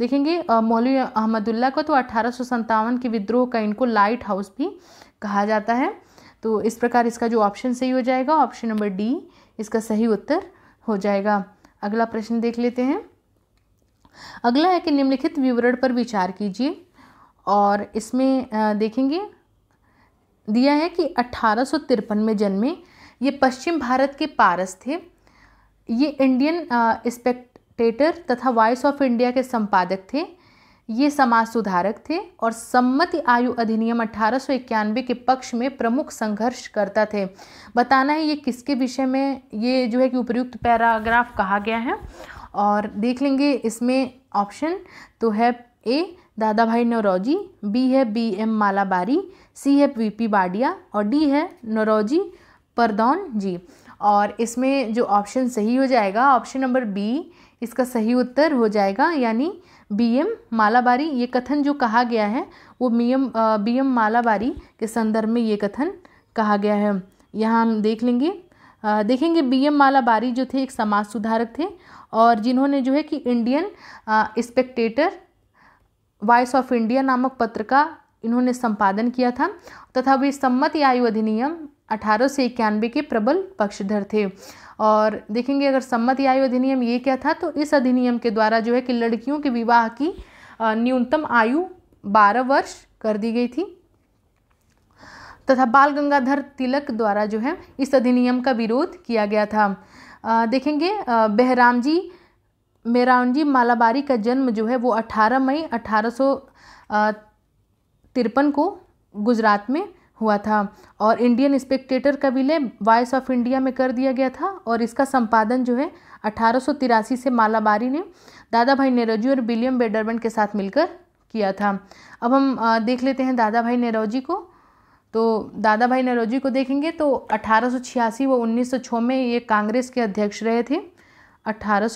A: देखेंगे मौलवी अहमदुल्ला को तो अठारह के विद्रोह का इनको लाइट हाउस भी कहा जाता है तो इस प्रकार इसका जो ऑप्शन सही हो जाएगा ऑप्शन नंबर डी इसका सही उत्तर हो जाएगा अगला प्रश्न देख लेते हैं अगला है कि निम्नलिखित विवरण पर विचार कीजिए और इसमें देखेंगे दिया है कि अट्ठारह में जन्मे ये पश्चिम भारत के पारस थे ये इंडियन स्पेक्टेटर तथा वॉइस ऑफ इंडिया के संपादक थे ये समाज सुधारक थे और सम्मति आयु अधिनियम अठारह के पक्ष में प्रमुख संघर्षकर्ता थे बताना है ये किसके विषय में ये जो है कि उपयुक्त पैराग्राफ कहा गया है और देख लेंगे इसमें ऑप्शन तो है A Dadabhai Naoroji B है बी एम मालाबारी सी है पी पी बाडिया और डी है नौरोजी परदौन जी और इसमें जो ऑप्शन सही हो जाएगा ऑप्शन नंबर बी इसका सही उत्तर हो जाएगा यानी बी एम मालाबारी ये कथन जो कहा गया है वो B M B M Malabari के संदर्भ में ये कथन कहा गया है यहाँ हम देख लेंगे आ, देखेंगे बी एम मालाबारी जो थे एक समाज सुधारक थे और जिन्होंने जो है कि Indian Spectator Voice of India नामक पत्र का इन्होंने संपादन किया था तथा वे सम्मति आयु अधिनियम अठारह से इक्यानवे के प्रबल पक्षधर थे और देखेंगे अगर सम्मति आयु अधिनियम ये क्या था तो इस अधिनियम के द्वारा जो है कि लड़कियों के विवाह की न्यूनतम आयु बारह वर्ष कर दी गई थी तथा बाल गंगाधर तिलक द्वारा जो है इस अधिनियम का विरोध किया गया था देखेंगे बहराम जी मेरावजी मालाबारी का जन्म जो है वो 18 मई अठारह को गुजरात में हुआ था और इंडियन स्पेक्टेटर का विलय वॉइस ऑफ इंडिया में कर दिया गया था और इसका संपादन जो है अठारह से मालाबारी ने दादा भाई नेहरोजी और विलियम बेडरबन के साथ मिलकर किया था अब हम देख लेते हैं दादा भाई नेहरोजी को तो दादा भाई नेहरोजी को देखेंगे तो अठारह व 1906 में ये कांग्रेस के अध्यक्ष रहे थे अठारह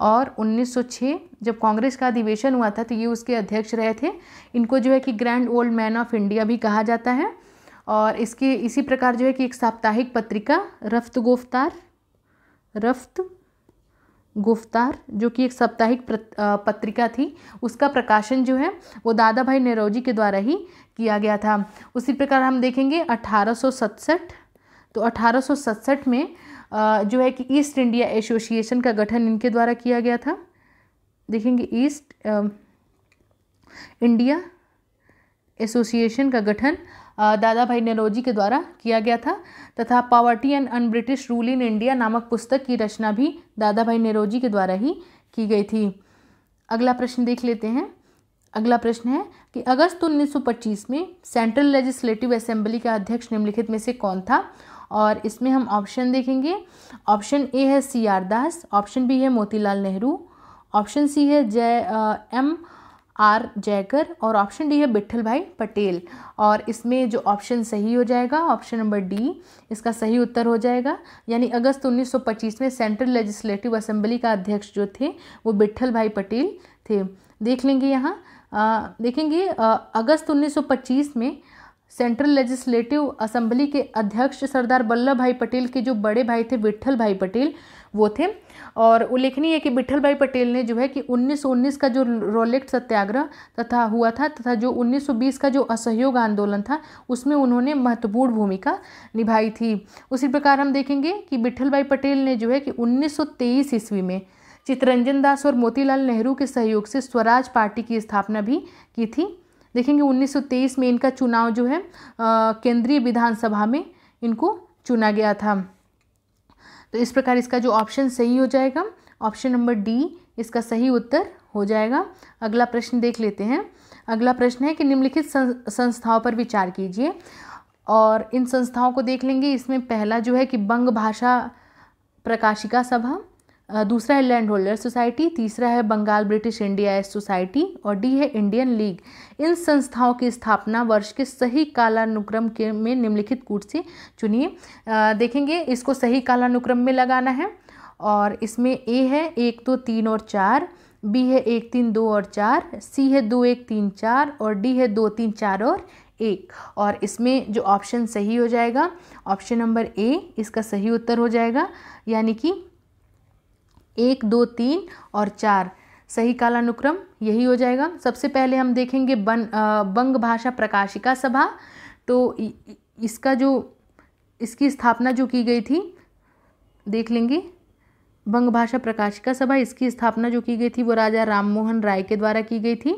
A: और 1906 जब कांग्रेस का अधिवेशन हुआ था तो ये उसके अध्यक्ष रहे थे इनको जो है कि grand old man of India भी कहा जाता है और इसके इसी प्रकार जो है कि एक साप्ताहिक पत्रिका रफ्त गुफ्तार रफ्त गुफ्तार जो कि एक साप्ताहिक पत्रिका थी उसका प्रकाशन जो है वो दादा भाई नेहरूजी के द्वारा ही किया गया था उसी प्रकार हम देखेंगे अठारह तो अठारह में जो है कि ईस्ट इंडिया एसोसिएशन का गठन इनके द्वारा किया गया था देखेंगे ईस्ट इंडिया एसोसिएशन का गठन दादा भाई नरोजी के द्वारा किया गया था तथा poverty and un British rule in India नामक पुस्तक की रचना भी दादा भाई नरोजी के द्वारा ही की गई थी अगला प्रश्न देख लेते हैं अगला प्रश्न है कि अगस्त 1925 में सेंट्रल लेजिस्लेटिव असेंबली का अध्यक्ष निम्नलिखित में से कौन था और इसमें हम ऑप्शन देखेंगे ऑप्शन ए है C R Das option B है मोतीलाल नेहरू ऑप्शन सी है जय एम आर जयकर और ऑप्शन डी है बिट्ठल भाई पटेल और इसमें जो ऑप्शन सही हो जाएगा ऑप्शन नंबर डी इसका सही उत्तर हो जाएगा यानी अगस्त 1925 में सेंट्रल लेजिस्लेटिव असेंबली का अध्यक्ष जो थे वो बिट्ठल भाई पटेल थे देख लेंगे यहाँ देखेंगे आ, अगस्त 1925 में सेंट्रल लेजिस्लेटिव असेंबली के अध्यक्ष सरदार वल्लभ भाई पटेल के जो बड़े भाई थे विट्ठल भाई पटेल वो थे और उल्लेखनीय है कि विट्ठल भाई पटेल ने जो है कि 1919 का जो रोलेक्ट सत्याग्रह तथा हुआ था तथा जो 1920 का जो असहयोग आंदोलन था उसमें उन्होंने महत्वपूर्ण भूमिका निभाई थी उसी प्रकार हम देखेंगे कि विट्ठल भाई पटेल ने जो है कि उन्नीस ईस्वी में चित्ररंजन दास और मोतीलाल नेहरू के सहयोग से स्वराज पार्टी की स्थापना भी की थी देखेंगे 1923 में इनका चुनाव जो है केंद्रीय विधानसभा में इनको चुना गया था तो इस प्रकार इसका जो ऑप्शन सही हो जाएगा ऑप्शन नंबर डी इसका सही उत्तर हो जाएगा अगला प्रश्न देख लेते हैं अगला प्रश्न है कि निम्नलिखित संस्थाओं पर विचार कीजिए और इन संस्थाओं को देख लेंगे इसमें पहला जो है कि बंग भाषा प्रकाशिका सभा दूसरा है लैंड होल्डर सोसाइटी तीसरा है बंगाल ब्रिटिश इंडिया सोसाइटी और डी है इंडियन लीग इन संस्थाओं की स्थापना वर्ष के सही कालानुक्रम के में निम्नलिखित कूट से चुनिए देखेंगे इसको सही कालानुक्रम में लगाना है और इसमें ए है एक दो तीन और चार बी है एक तीन दो और चार सी है दो एक तीन चार और डी है दो तीन चार और एक और इसमें जो ऑप्शन सही हो जाएगा ऑप्शन नंबर ए इसका सही उत्तर हो जाएगा यानी कि एक दो तीन और चार सही कालानुक्रम यही हो जाएगा सबसे पहले हम देखेंगे बन बंग भाषा प्रकाशिका सभा तो इसका जो इसकी स्थापना जो की गई थी देख लेंगे बंग भाषा प्रकाशिका सभा इसकी स्थापना जो की गई थी वो राजा राममोहन राय के द्वारा की गई थी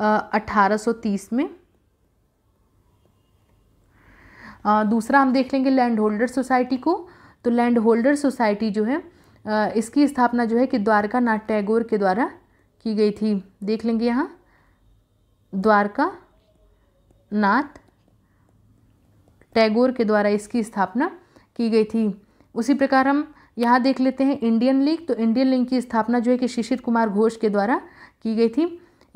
A: अठारह में आ, दूसरा हम देख लेंगे लैंड होल्डर सोसाइटी को तो लैंड होल्डर सोसाइटी जो है इसकी स्थापना जो है कि द्वारका नाथ टैगोर के द्वारा की गई थी देख लेंगे यहाँ द्वारका नाथ टैगोर के द्वारा इसकी स्थापना की गई थी उसी प्रकार हम यहाँ देख लेते हैं इंडियन लीग तो इंडियन लीग की स्थापना जो है कि शिशिर कुमार घोष के द्वारा की गई थी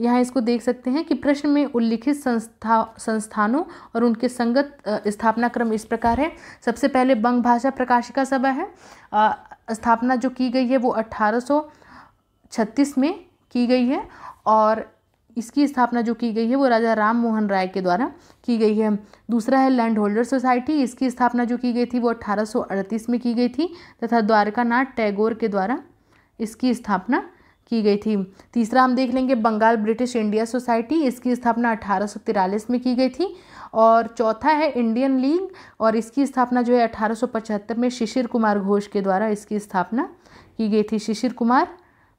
A: यहाँ इसको देख सकते हैं कि प्रश्न में उल्लिखित संस्था संस्थानों और उनके संगत स्थापना क्रम इस प्रकार है सबसे पहले बंग भाषा प्रकाशिका सभा है स्थापना जो की गई है वो 1836 में की गई है और इसकी स्थापना जो की गई है वो राजा राम मोहन राय के द्वारा की गई है दूसरा है लैंड होल्डर सोसाइटी इसकी स्थापना जो की गई थी वो अट्ठारह में की गई थी तथा नाथ टैगोर के द्वारा इसकी स्थापना की गई थी तीसरा हम देख लेंगे बंगाल ब्रिटिश इंडिया सोसाइटी इसकी स्थापना अठारह में की गई थी और चौथा है इंडियन लीग और इसकी स्थापना जो है अठारह में शिशिर कुमार घोष के द्वारा इसकी स्थापना की गई थी शिशिर कुमार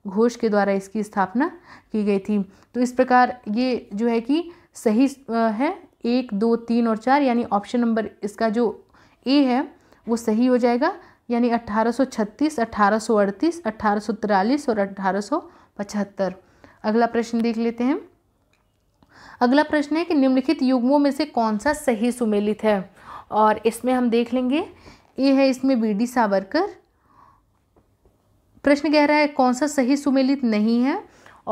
A: घोष के द्वारा इसकी स्थापना की गई थी तो इस प्रकार ये जो है कि सही है एक दो तीन और चार यानी ऑप्शन नंबर इसका जो ए है वो सही हो जाएगा यानी 1836, 1838, 1843 और 1875 अगला प्रश्न देख लेते हैं अगला प्रश्न है कि निम्नलिखित युग्मों में से कौन सा सही सुमेलित है और इसमें हम देख लेंगे ए है इसमें बी डी सावरकर प्रश्न कह रहा है कौन सा सही सुमेलित नहीं है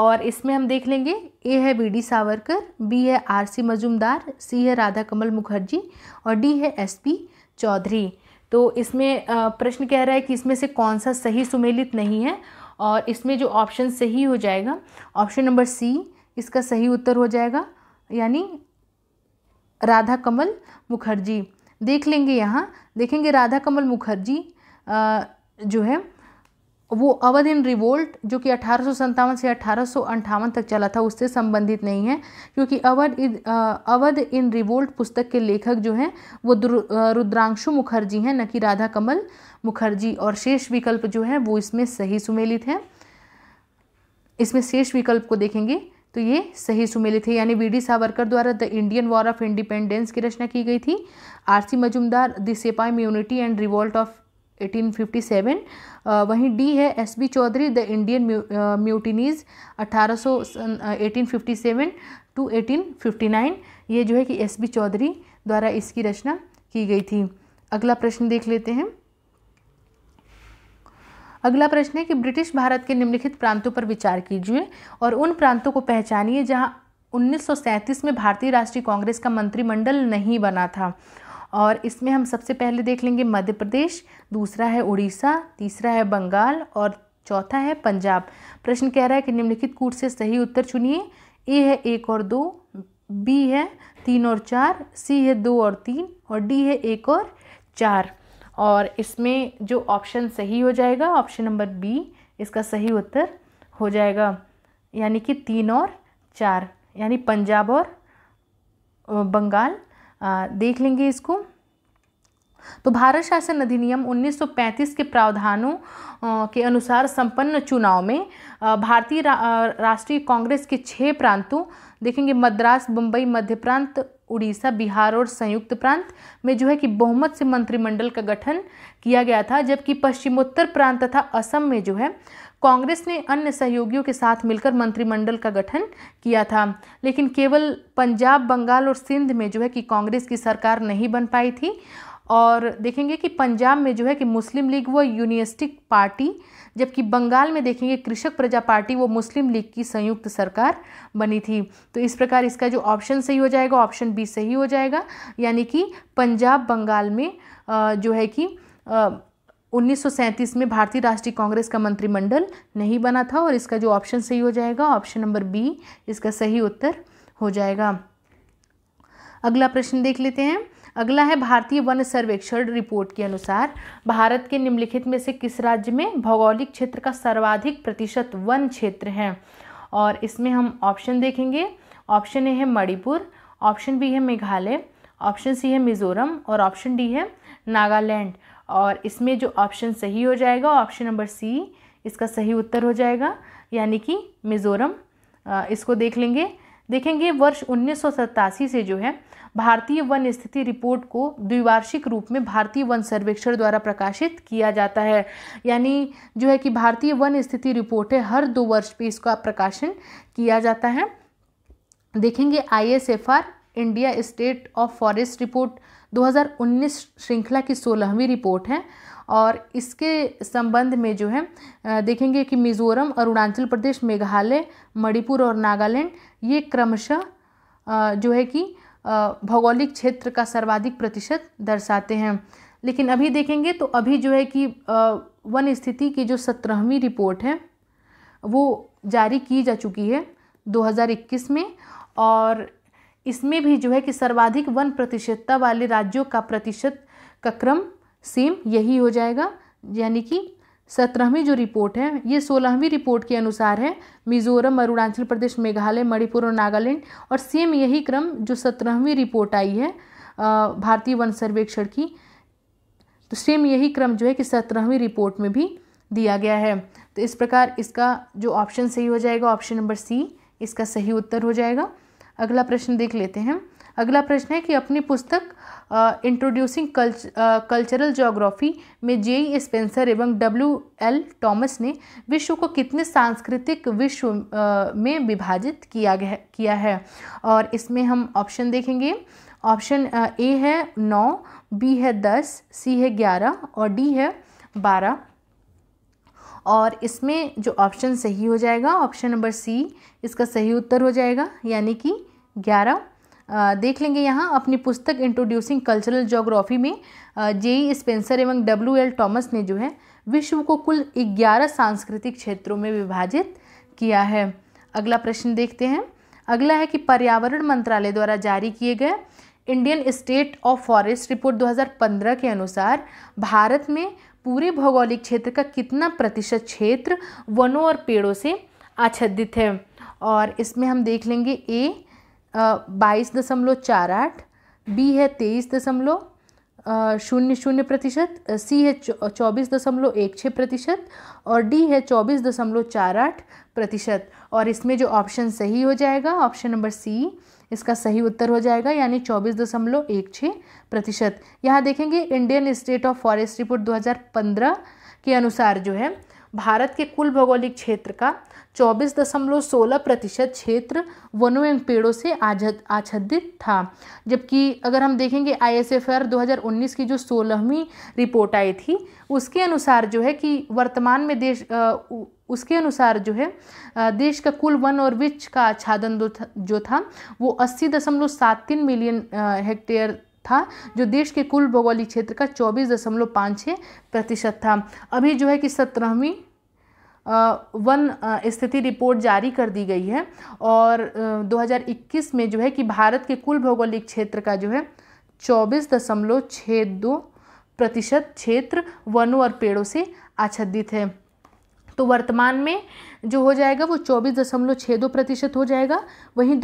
A: और इसमें हम देख लेंगे ए है बी डी सावरकर बी है आर सी मजूमदार सी है राधा कमल मुखर्जी और डी है एस पी चौधरी तो इसमें प्रश्न कह रहा है कि इसमें से कौन सा सही सुमेलित नहीं है और इसमें जो ऑप्शन सही हो जाएगा ऑप्शन नंबर सी इसका सही उत्तर हो जाएगा यानी राधा कमल मुखर्जी देख लेंगे यहाँ देखेंगे राधा कमल मुखर्जी जो है वो अवध इन रिवोल्ट जो कि अठारह से अठारह तक चला था उससे संबंधित नहीं है क्योंकि Awadh in Awadh in revolt पुस्तक के लेखक जो हैं वो रुद्रांशु मुखर्जी हैं न कि राधा कमल मुखर्जी और शेष विकल्प जो है वो इसमें सही सुमेलित हैं इसमें शेष विकल्प को देखेंगे तो ये सही सुमेलित है यानी वी डी सावरकर द्वारा the Indian war of independence की रचना की गई थी RC Majumdar the sepoy mutiny and revolt of 1857 uh, वहीं डी है S B Chaudhuri the Indian mutinies अठारह सौ टू uh, 1859 ये जो है कि एस बी चौधरी द्वारा इसकी रचना की गई थी अगला प्रश्न देख लेते हैं अगला प्रश्न है कि ब्रिटिश भारत के निम्नलिखित प्रांतों पर विचार कीजिए और उन प्रांतों को पहचानिए जहां 1937 में भारतीय राष्ट्रीय कांग्रेस का मंत्रिमंडल नहीं बना था और इसमें हम सबसे पहले देख लेंगे मध्य प्रदेश दूसरा है उड़ीसा तीसरा है बंगाल और चौथा है पंजाब प्रश्न कह रहा है कि निम्नलिखित कूट से सही उत्तर चुनिए ए है एक और दो बी है तीन और चार सी है दो और तीन और डी है एक और चार और इसमें जो ऑप्शन सही हो जाएगा ऑप्शन नंबर बी इसका सही उत्तर हो जाएगा यानी कि तीन और चार यानी पंजाब और बंगाल देख लेंगे इसको तो भारत शासन अधिनियम 1935 के प्रावधानों के अनुसार संपन्न चुनाव में भारतीय रा, राष्ट्रीय कांग्रेस के छह प्रांतों देखेंगे मद्रास बम्बई मध्य प्रांत उड़ीसा बिहार और संयुक्त प्रांत में जो है कि बहुमत से मंत्रिमंडल का गठन किया गया था जबकि पश्चिमोत्तर प्रांत तथा असम में जो है कांग्रेस ने अन्य सहयोगियों के साथ मिलकर मंत्रिमंडल का गठन किया था लेकिन केवल पंजाब बंगाल और सिंध में जो है कि कांग्रेस की सरकार नहीं बन पाई थी और देखेंगे कि पंजाब में जो है कि मुस्लिम लीग व यूनिस्टिक पार्टी जबकि बंगाल में देखेंगे कृषक प्रजा पार्टी वो मुस्लिम लीग की संयुक्त सरकार बनी थी तो इस प्रकार इसका जो ऑप्शन सही हो जाएगा ऑप्शन बी सही हो जाएगा यानी कि पंजाब बंगाल में जो है कि 1937 में भारतीय राष्ट्रीय कांग्रेस का मंत्रिमंडल नहीं बना था और इसका जो ऑप्शन सही हो जाएगा ऑप्शन नंबर बी इसका सही उत्तर हो जाएगा अगला प्रश्न देख लेते हैं अगला है भारतीय वन सर्वेक्षण रिपोर्ट के अनुसार भारत के निम्नलिखित में से किस राज्य में भौगोलिक क्षेत्र का सर्वाधिक प्रतिशत वन क्षेत्र है और इसमें हम ऑप्शन देखेंगे ऑप्शन ए है मणिपुर ऑप्शन बी है मेघालय ऑप्शन सी है मिजोरम और ऑप्शन डी है नागालैंड और इसमें जो ऑप्शन सही हो जाएगा ऑप्शन नंबर सी इसका सही उत्तर हो जाएगा यानी कि मिज़ोरम इसको देख लेंगे देखेंगे वर्ष उन्नीस से जो है भारतीय वन स्थिति रिपोर्ट को द्विवार्षिक रूप में भारतीय वन सर्वेक्षण द्वारा प्रकाशित किया जाता है यानी जो है कि भारतीय वन स्थिति रिपोर्ट है हर दो वर्ष पे इसका प्रकाशन किया जाता है देखेंगे आई India state of forest report 2019 श्रृंखला की सोलहवीं रिपोर्ट है और इसके संबंध में जो है देखेंगे कि मिज़ोरम अरुणाचल प्रदेश मेघालय मणिपुर और नागालैंड ये क्रमशः जो है कि भौगोलिक क्षेत्र का सर्वाधिक प्रतिशत दर्शाते हैं लेकिन अभी देखेंगे तो अभी जो है कि वन स्थिति की जो सत्रहवीं रिपोर्ट है वो जारी की जा चुकी है 2021 में और इसमें भी जो है कि सर्वाधिक वन प्रतिशतता वाले राज्यों का प्रतिशत का क्रम सेम यही हो जाएगा यानी कि सत्रहवीं जो रिपोर्ट है ये सोलहवीं रिपोर्ट के अनुसार है मिजोरम अरुणाचल प्रदेश मेघालय मणिपुर और नागालैंड और सेम यही क्रम जो सत्रहवीं रिपोर्ट आई है भारतीय वन सर्वेक्षण की तो सेम यही क्रम जो है कि सत्रहवीं रिपोर्ट में भी दिया गया है तो इस प्रकार इसका जो ऑप्शन सही हो जाएगा ऑप्शन नंबर सी इसका सही उत्तर हो जाएगा अगला प्रश्न देख लेते हैं अगला प्रश्न है कि अपनी पुस्तक इंट्रोड्यूसिंग कल्चरल जोग्राफी में जे ई स्पेंसर एवं डब्ल्यू एल टॉमस ने विश्व को कितने सांस्कृतिक विश्व uh, में विभाजित किया गया किया है और इसमें हम ऑप्शन देखेंगे ऑप्शन ए है नौ बी है दस सी है ग्यारह और डी है बारह और इसमें जो ऑप्शन सही हो जाएगा ऑप्शन नंबर सी इसका सही उत्तर हो जाएगा यानी कि ग्यारह देख लेंगे यहाँ अपनी पुस्तक इंट्रोड्यूसिंग कल्चरल जोग्राफी में जे स्पेंसर एवं डब्ल्यू एल टॉमस ने जो है विश्व को कुल ग्यारह सांस्कृतिक क्षेत्रों में विभाजित किया है अगला प्रश्न देखते हैं अगला है कि पर्यावरण मंत्रालय द्वारा जारी किए गए Indian state of forest report 2015 के अनुसार भारत में पूरे भौगोलिक क्षेत्र का कितना प्रतिशत क्षेत्र वनों और पेड़ों से आच्छादित है और इसमें हम देख लेंगे ए बाईस दशमलव चार आठ बी है तेईस दशमलव शून्य शून्य प्रतिशत सी है चौबीस दशमलव एक छः प्रतिशत और डी है चौबीस दशमलव चार आठ प्रतिशत और इसमें जो ऑप्शन सही हो जाएगा ऑप्शन नंबर सी इसका सही उत्तर हो जाएगा यानी चौबीस दशमलव एक छः प्रतिशत यहाँ देखेंगे Indian state of forest report 2015 के अनुसार जो है भारत के कुल भौगोलिक क्षेत्र का चौबीस दशमलव सोलह प्रतिशत क्षेत्र वनों एवं पेड़ों से आच्छादित था जबकि अगर हम देखेंगे आई एस एफ आर दो हज़ार उन्नीस की जो सोलहवीं रिपोर्ट आई थी उसके अनुसार जो है कि वर्तमान में देश आ, उसके अनुसार जो है देश का कुल वन और वृक्ष का आच्छादन जो था वो अस्सी दशमलव सात तीन मिलियन हेक्टेयर था जो देश के कुल भौगोलिक क्षेत्र का चौबीस दशमलव पाँच छः प्रतिशत था अभी जो है कि सत्रहवीं वन स्थिति रिपोर्ट जारी कर दी गई है और 2021 में जो है कि भारत के कुल भौगोलिक क्षेत्र का जो है चौबीस दशमलव छः दो प्रतिशत क्षेत्र वनों और पेड़ों से आच्छादित है तो वर्तमान में जो हो जाएगा वो चौबीस दशमलव छः दो प्रतिशत हो जाएगा वहीं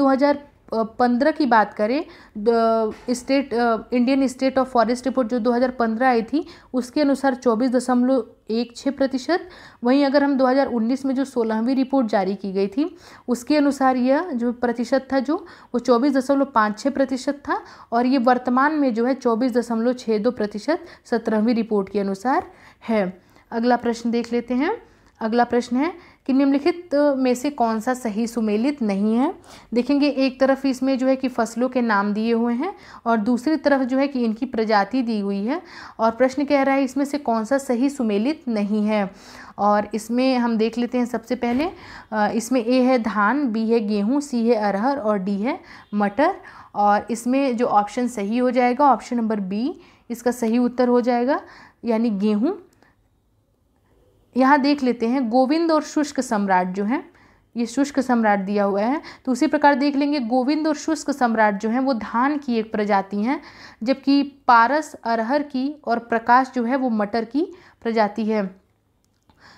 A: पंद्रह की बात करें state Indian state of forest report जो 2015 आई थी उसके अनुसार चौबीस दशमलव एक छः प्रतिशत वहीं अगर हम 2019 में जो सोलहवीं रिपोर्ट जारी की गई थी उसके अनुसार यह जो प्रतिशत था जो वो चौबीस दशमलव पाँच छः प्रतिशत था और ये वर्तमान में जो है चौबीस दशमलव छः दो प्रतिशत सत्रहवीं रिपोर्ट के अनुसार है अगला प्रश्न देख लेते हैं अगला प्रश्न है कि निम्नलिखित में से कौन सा सही सुमेलित नहीं है देखेंगे एक तरफ इसमें जो है कि फसलों के नाम दिए हुए हैं और दूसरी तरफ जो है कि इनकी प्रजाति दी हुई है और प्रश्न कह रहा है इसमें से कौन सा सही सुमेलित नहीं है और इसमें हम देख लेते हैं सबसे पहले इसमें ए है धान बी है गेहूँ सी है अरहर और डी है मटर और इसमें जो ऑप्शन सही हो जाएगा ऑप्शन नंबर बी इसका सही उत्तर हो जाएगा यानी गेहूँ यहाँ देख लेते हैं गोविंद और शुष्क सम्राट जो हैं ये शुष्क सम्राट दिया हुआ है तो उसी प्रकार देख लेंगे गोविंद और शुष्क सम्राट जो हैं वो धान की एक प्रजाति हैं जबकि पारस अरहर की और प्रकाश जो है वो मटर की प्रजाति है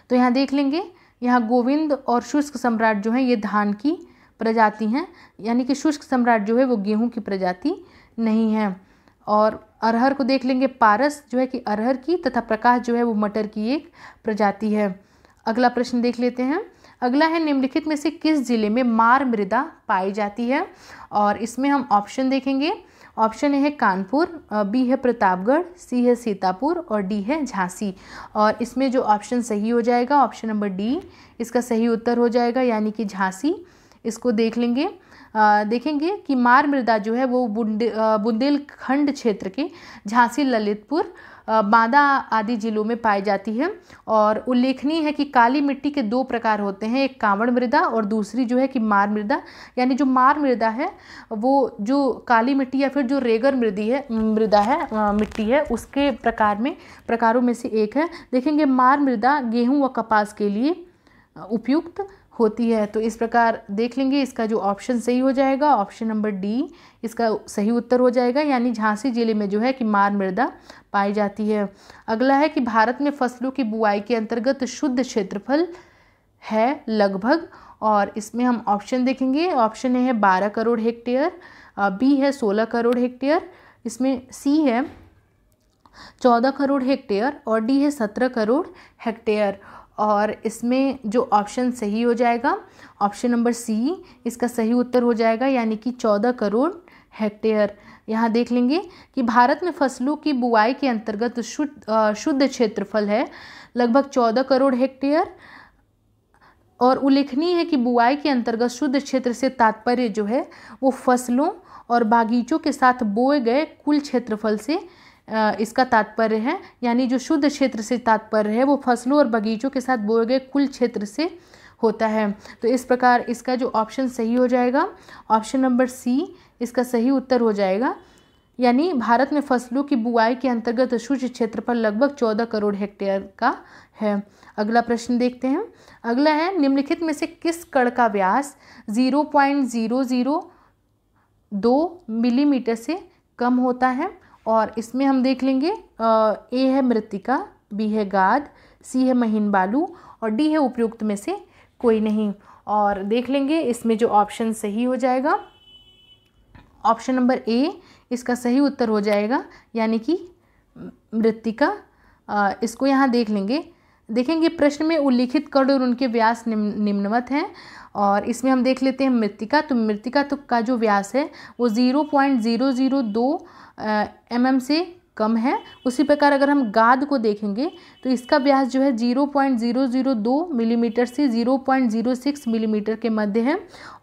A: तो यहाँ देख लेंगे यहाँ गोविंद और शुष्क सम्राट जो हैं ये धान की प्रजाति हैं यानी कि शुष्क सम्राट जो है वो गेहूँ की प्रजाति नहीं है और अरहर को देख लेंगे पारस जो है कि अरहर की तथा प्रकाश जो है वो मटर की एक प्रजाति है अगला प्रश्न देख लेते हैं अगला है निम्नलिखित में से किस जिले में मार मृदा पाई जाती है और इसमें हम ऑप्शन देखेंगे ऑप्शन ए है कानपुर बी है प्रतापगढ़ सी है सीतापुर और डी है झांसी और इसमें जो ऑप्शन सही हो जाएगा ऑप्शन नंबर डी इसका सही उत्तर हो जाएगा यानी कि झांसी इसको देख लेंगे देखेंगे कि मार मृदा जो है वो बुंदेलखंड क्षेत्र के झांसी ललितपुर बांदा आदि जिलों में पाई जाती है और उल्लेखनीय है कि काली मिट्टी के दो प्रकार होते हैं एक कांवड़ मृदा और दूसरी जो है कि मार मृदा यानी जो मार मृदा है वो जो काली मिट्टी या फिर जो रेगर मृदी है मृदा है मिट्टी है उसके प्रकार में प्रकारों में से एक है देखेंगे मार मृदा गेहूँ व कपास के लिए उपयुक्त होती है तो इस प्रकार देख लेंगे इसका जो ऑप्शन सही हो जाएगा ऑप्शन नंबर डी इसका सही उत्तर हो जाएगा यानी झांसी जिले में जो है कि मार मृदा पाई जाती है अगला है कि भारत में फसलों की बुआई के अंतर्गत शुद्ध क्षेत्रफल है लगभग और इसमें हम ऑप्शन देखेंगे ऑप्शन ए है बारह करोड़ हेक्टेयर बी है सोलह करोड़ हेक्टेयर इसमें सी है चौदह करोड़ हेक्टेयर और डी है सत्रह करोड़ हेक्टेयर और इसमें जो ऑप्शन सही हो जाएगा ऑप्शन नंबर सी इसका सही उत्तर हो जाएगा यानी कि चौदह करोड़ हेक्टेयर यहाँ देख लेंगे कि भारत में फसलों की बुआई के अंतर्गत शुद्ध शुद्ध क्षेत्रफल है लगभग चौदह करोड़ हेक्टेयर और उल्लेखनीय है कि बुआई के अंतर्गत शुद्ध क्षेत्र से तात्पर्य जो है वो फसलों और बागीचों के साथ बोए गए कुल क्षेत्रफल से इसका तात्पर्य है यानी जो शुद्ध क्षेत्र से तात्पर्य है वो फसलों और बगीचों के साथ बोए गए कुल क्षेत्र से होता है तो इस प्रकार इसका जो ऑप्शन सही हो जाएगा ऑप्शन नंबर सी इसका सही उत्तर हो जाएगा यानी भारत में फसलों की बुआई के अंतर्गत शुष्क पर लगभग चौदह करोड़ हेक्टेयर का है अगला प्रश्न देखते हैं अगला है निम्नलिखित में से किस कड़ का व्यास ज़ीरो पॉइंट ज़ीरो ज़ीरो दो मिलीमीटर से कम होता है और इसमें हम देख लेंगे ए है मृतिका बी है गाद सी है महीन बालू और डी है उपयुक्त में से कोई नहीं और देख लेंगे इसमें जो ऑप्शन सही हो जाएगा ऑप्शन नंबर ए इसका सही उत्तर हो जाएगा यानी कि मृतिका इसको यहाँ देख लेंगे देखेंगे प्रश्न में उल्लिखित कर्ण और उनके व्यास निम्न निम्नवत हैं और इसमें हम देख लेते हैं मृतिका तो मृतिका तो का जो व्यास है वो ज़ीरो पॉइंट ज़ीरो ज़ीरो दो एम एम से कम है उसी प्रकार अगर हम गाद को देखेंगे तो इसका व्यास जो है जीरो पॉइंट ज़ीरो ज़ीरो दो मिलीमीटर से zero point zero six millimetre के मध्य है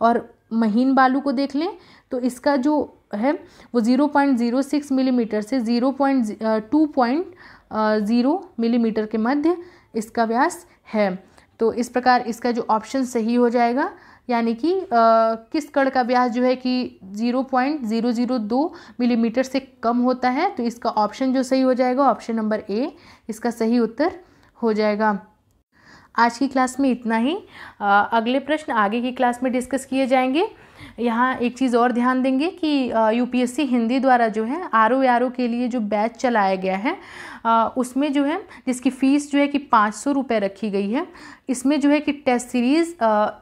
A: और महीन बालू को देख लें तो इसका जो है वो zero point zero six millimetre से zero point two point zero millimetre के मध्य इसका व्यास है तो इस प्रकार इसका जो ऑप्शन सही हो जाएगा यानी कि किस कण का व्यास जो है कि 0.002 मिलीमीटर से कम होता है तो इसका ऑप्शन जो सही हो जाएगा ऑप्शन नंबर ए इसका सही उत्तर हो जाएगा आज की क्लास में इतना ही आ, अगले प्रश्न आगे की क्लास में डिस्कस किए जाएंगे यहाँ एक चीज़ और ध्यान देंगे कि यूपीएससी हिंदी द्वारा जो है आर ओ के लिए जो बैच चलाया गया है उसमें जो है जिसकी फ़ीस जो है कि पाँच सौ रुपये रखी गई है इसमें जो है कि टेस्ट सीरीज़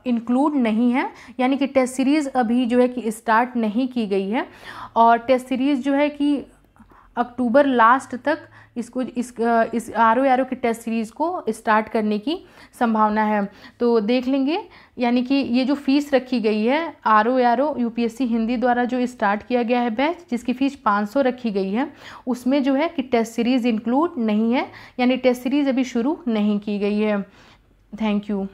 A: इंक्लूड नहीं है यानी कि टेस्ट सीरीज़ अभी जो है कि स्टार्ट नहीं की गई है और टेस्ट सीरीज़ जो है कि अक्टूबर लास्ट तक इसको इस इस आर ओ आर ओ की टेस्ट सीरीज़ को स्टार्ट करने की संभावना है तो देख लेंगे यानी कि ये जो फ़ीस रखी गई है R O R O U Hindi द्वारा जो स्टार्ट किया गया है बैच जिसकी फ़ीस 500 रखी गई है उसमें जो है कि टेस्ट सीरीज़ इंक्लूड नहीं है यानी टेस्ट सीरीज़ अभी शुरू नहीं की गई है थैंक यू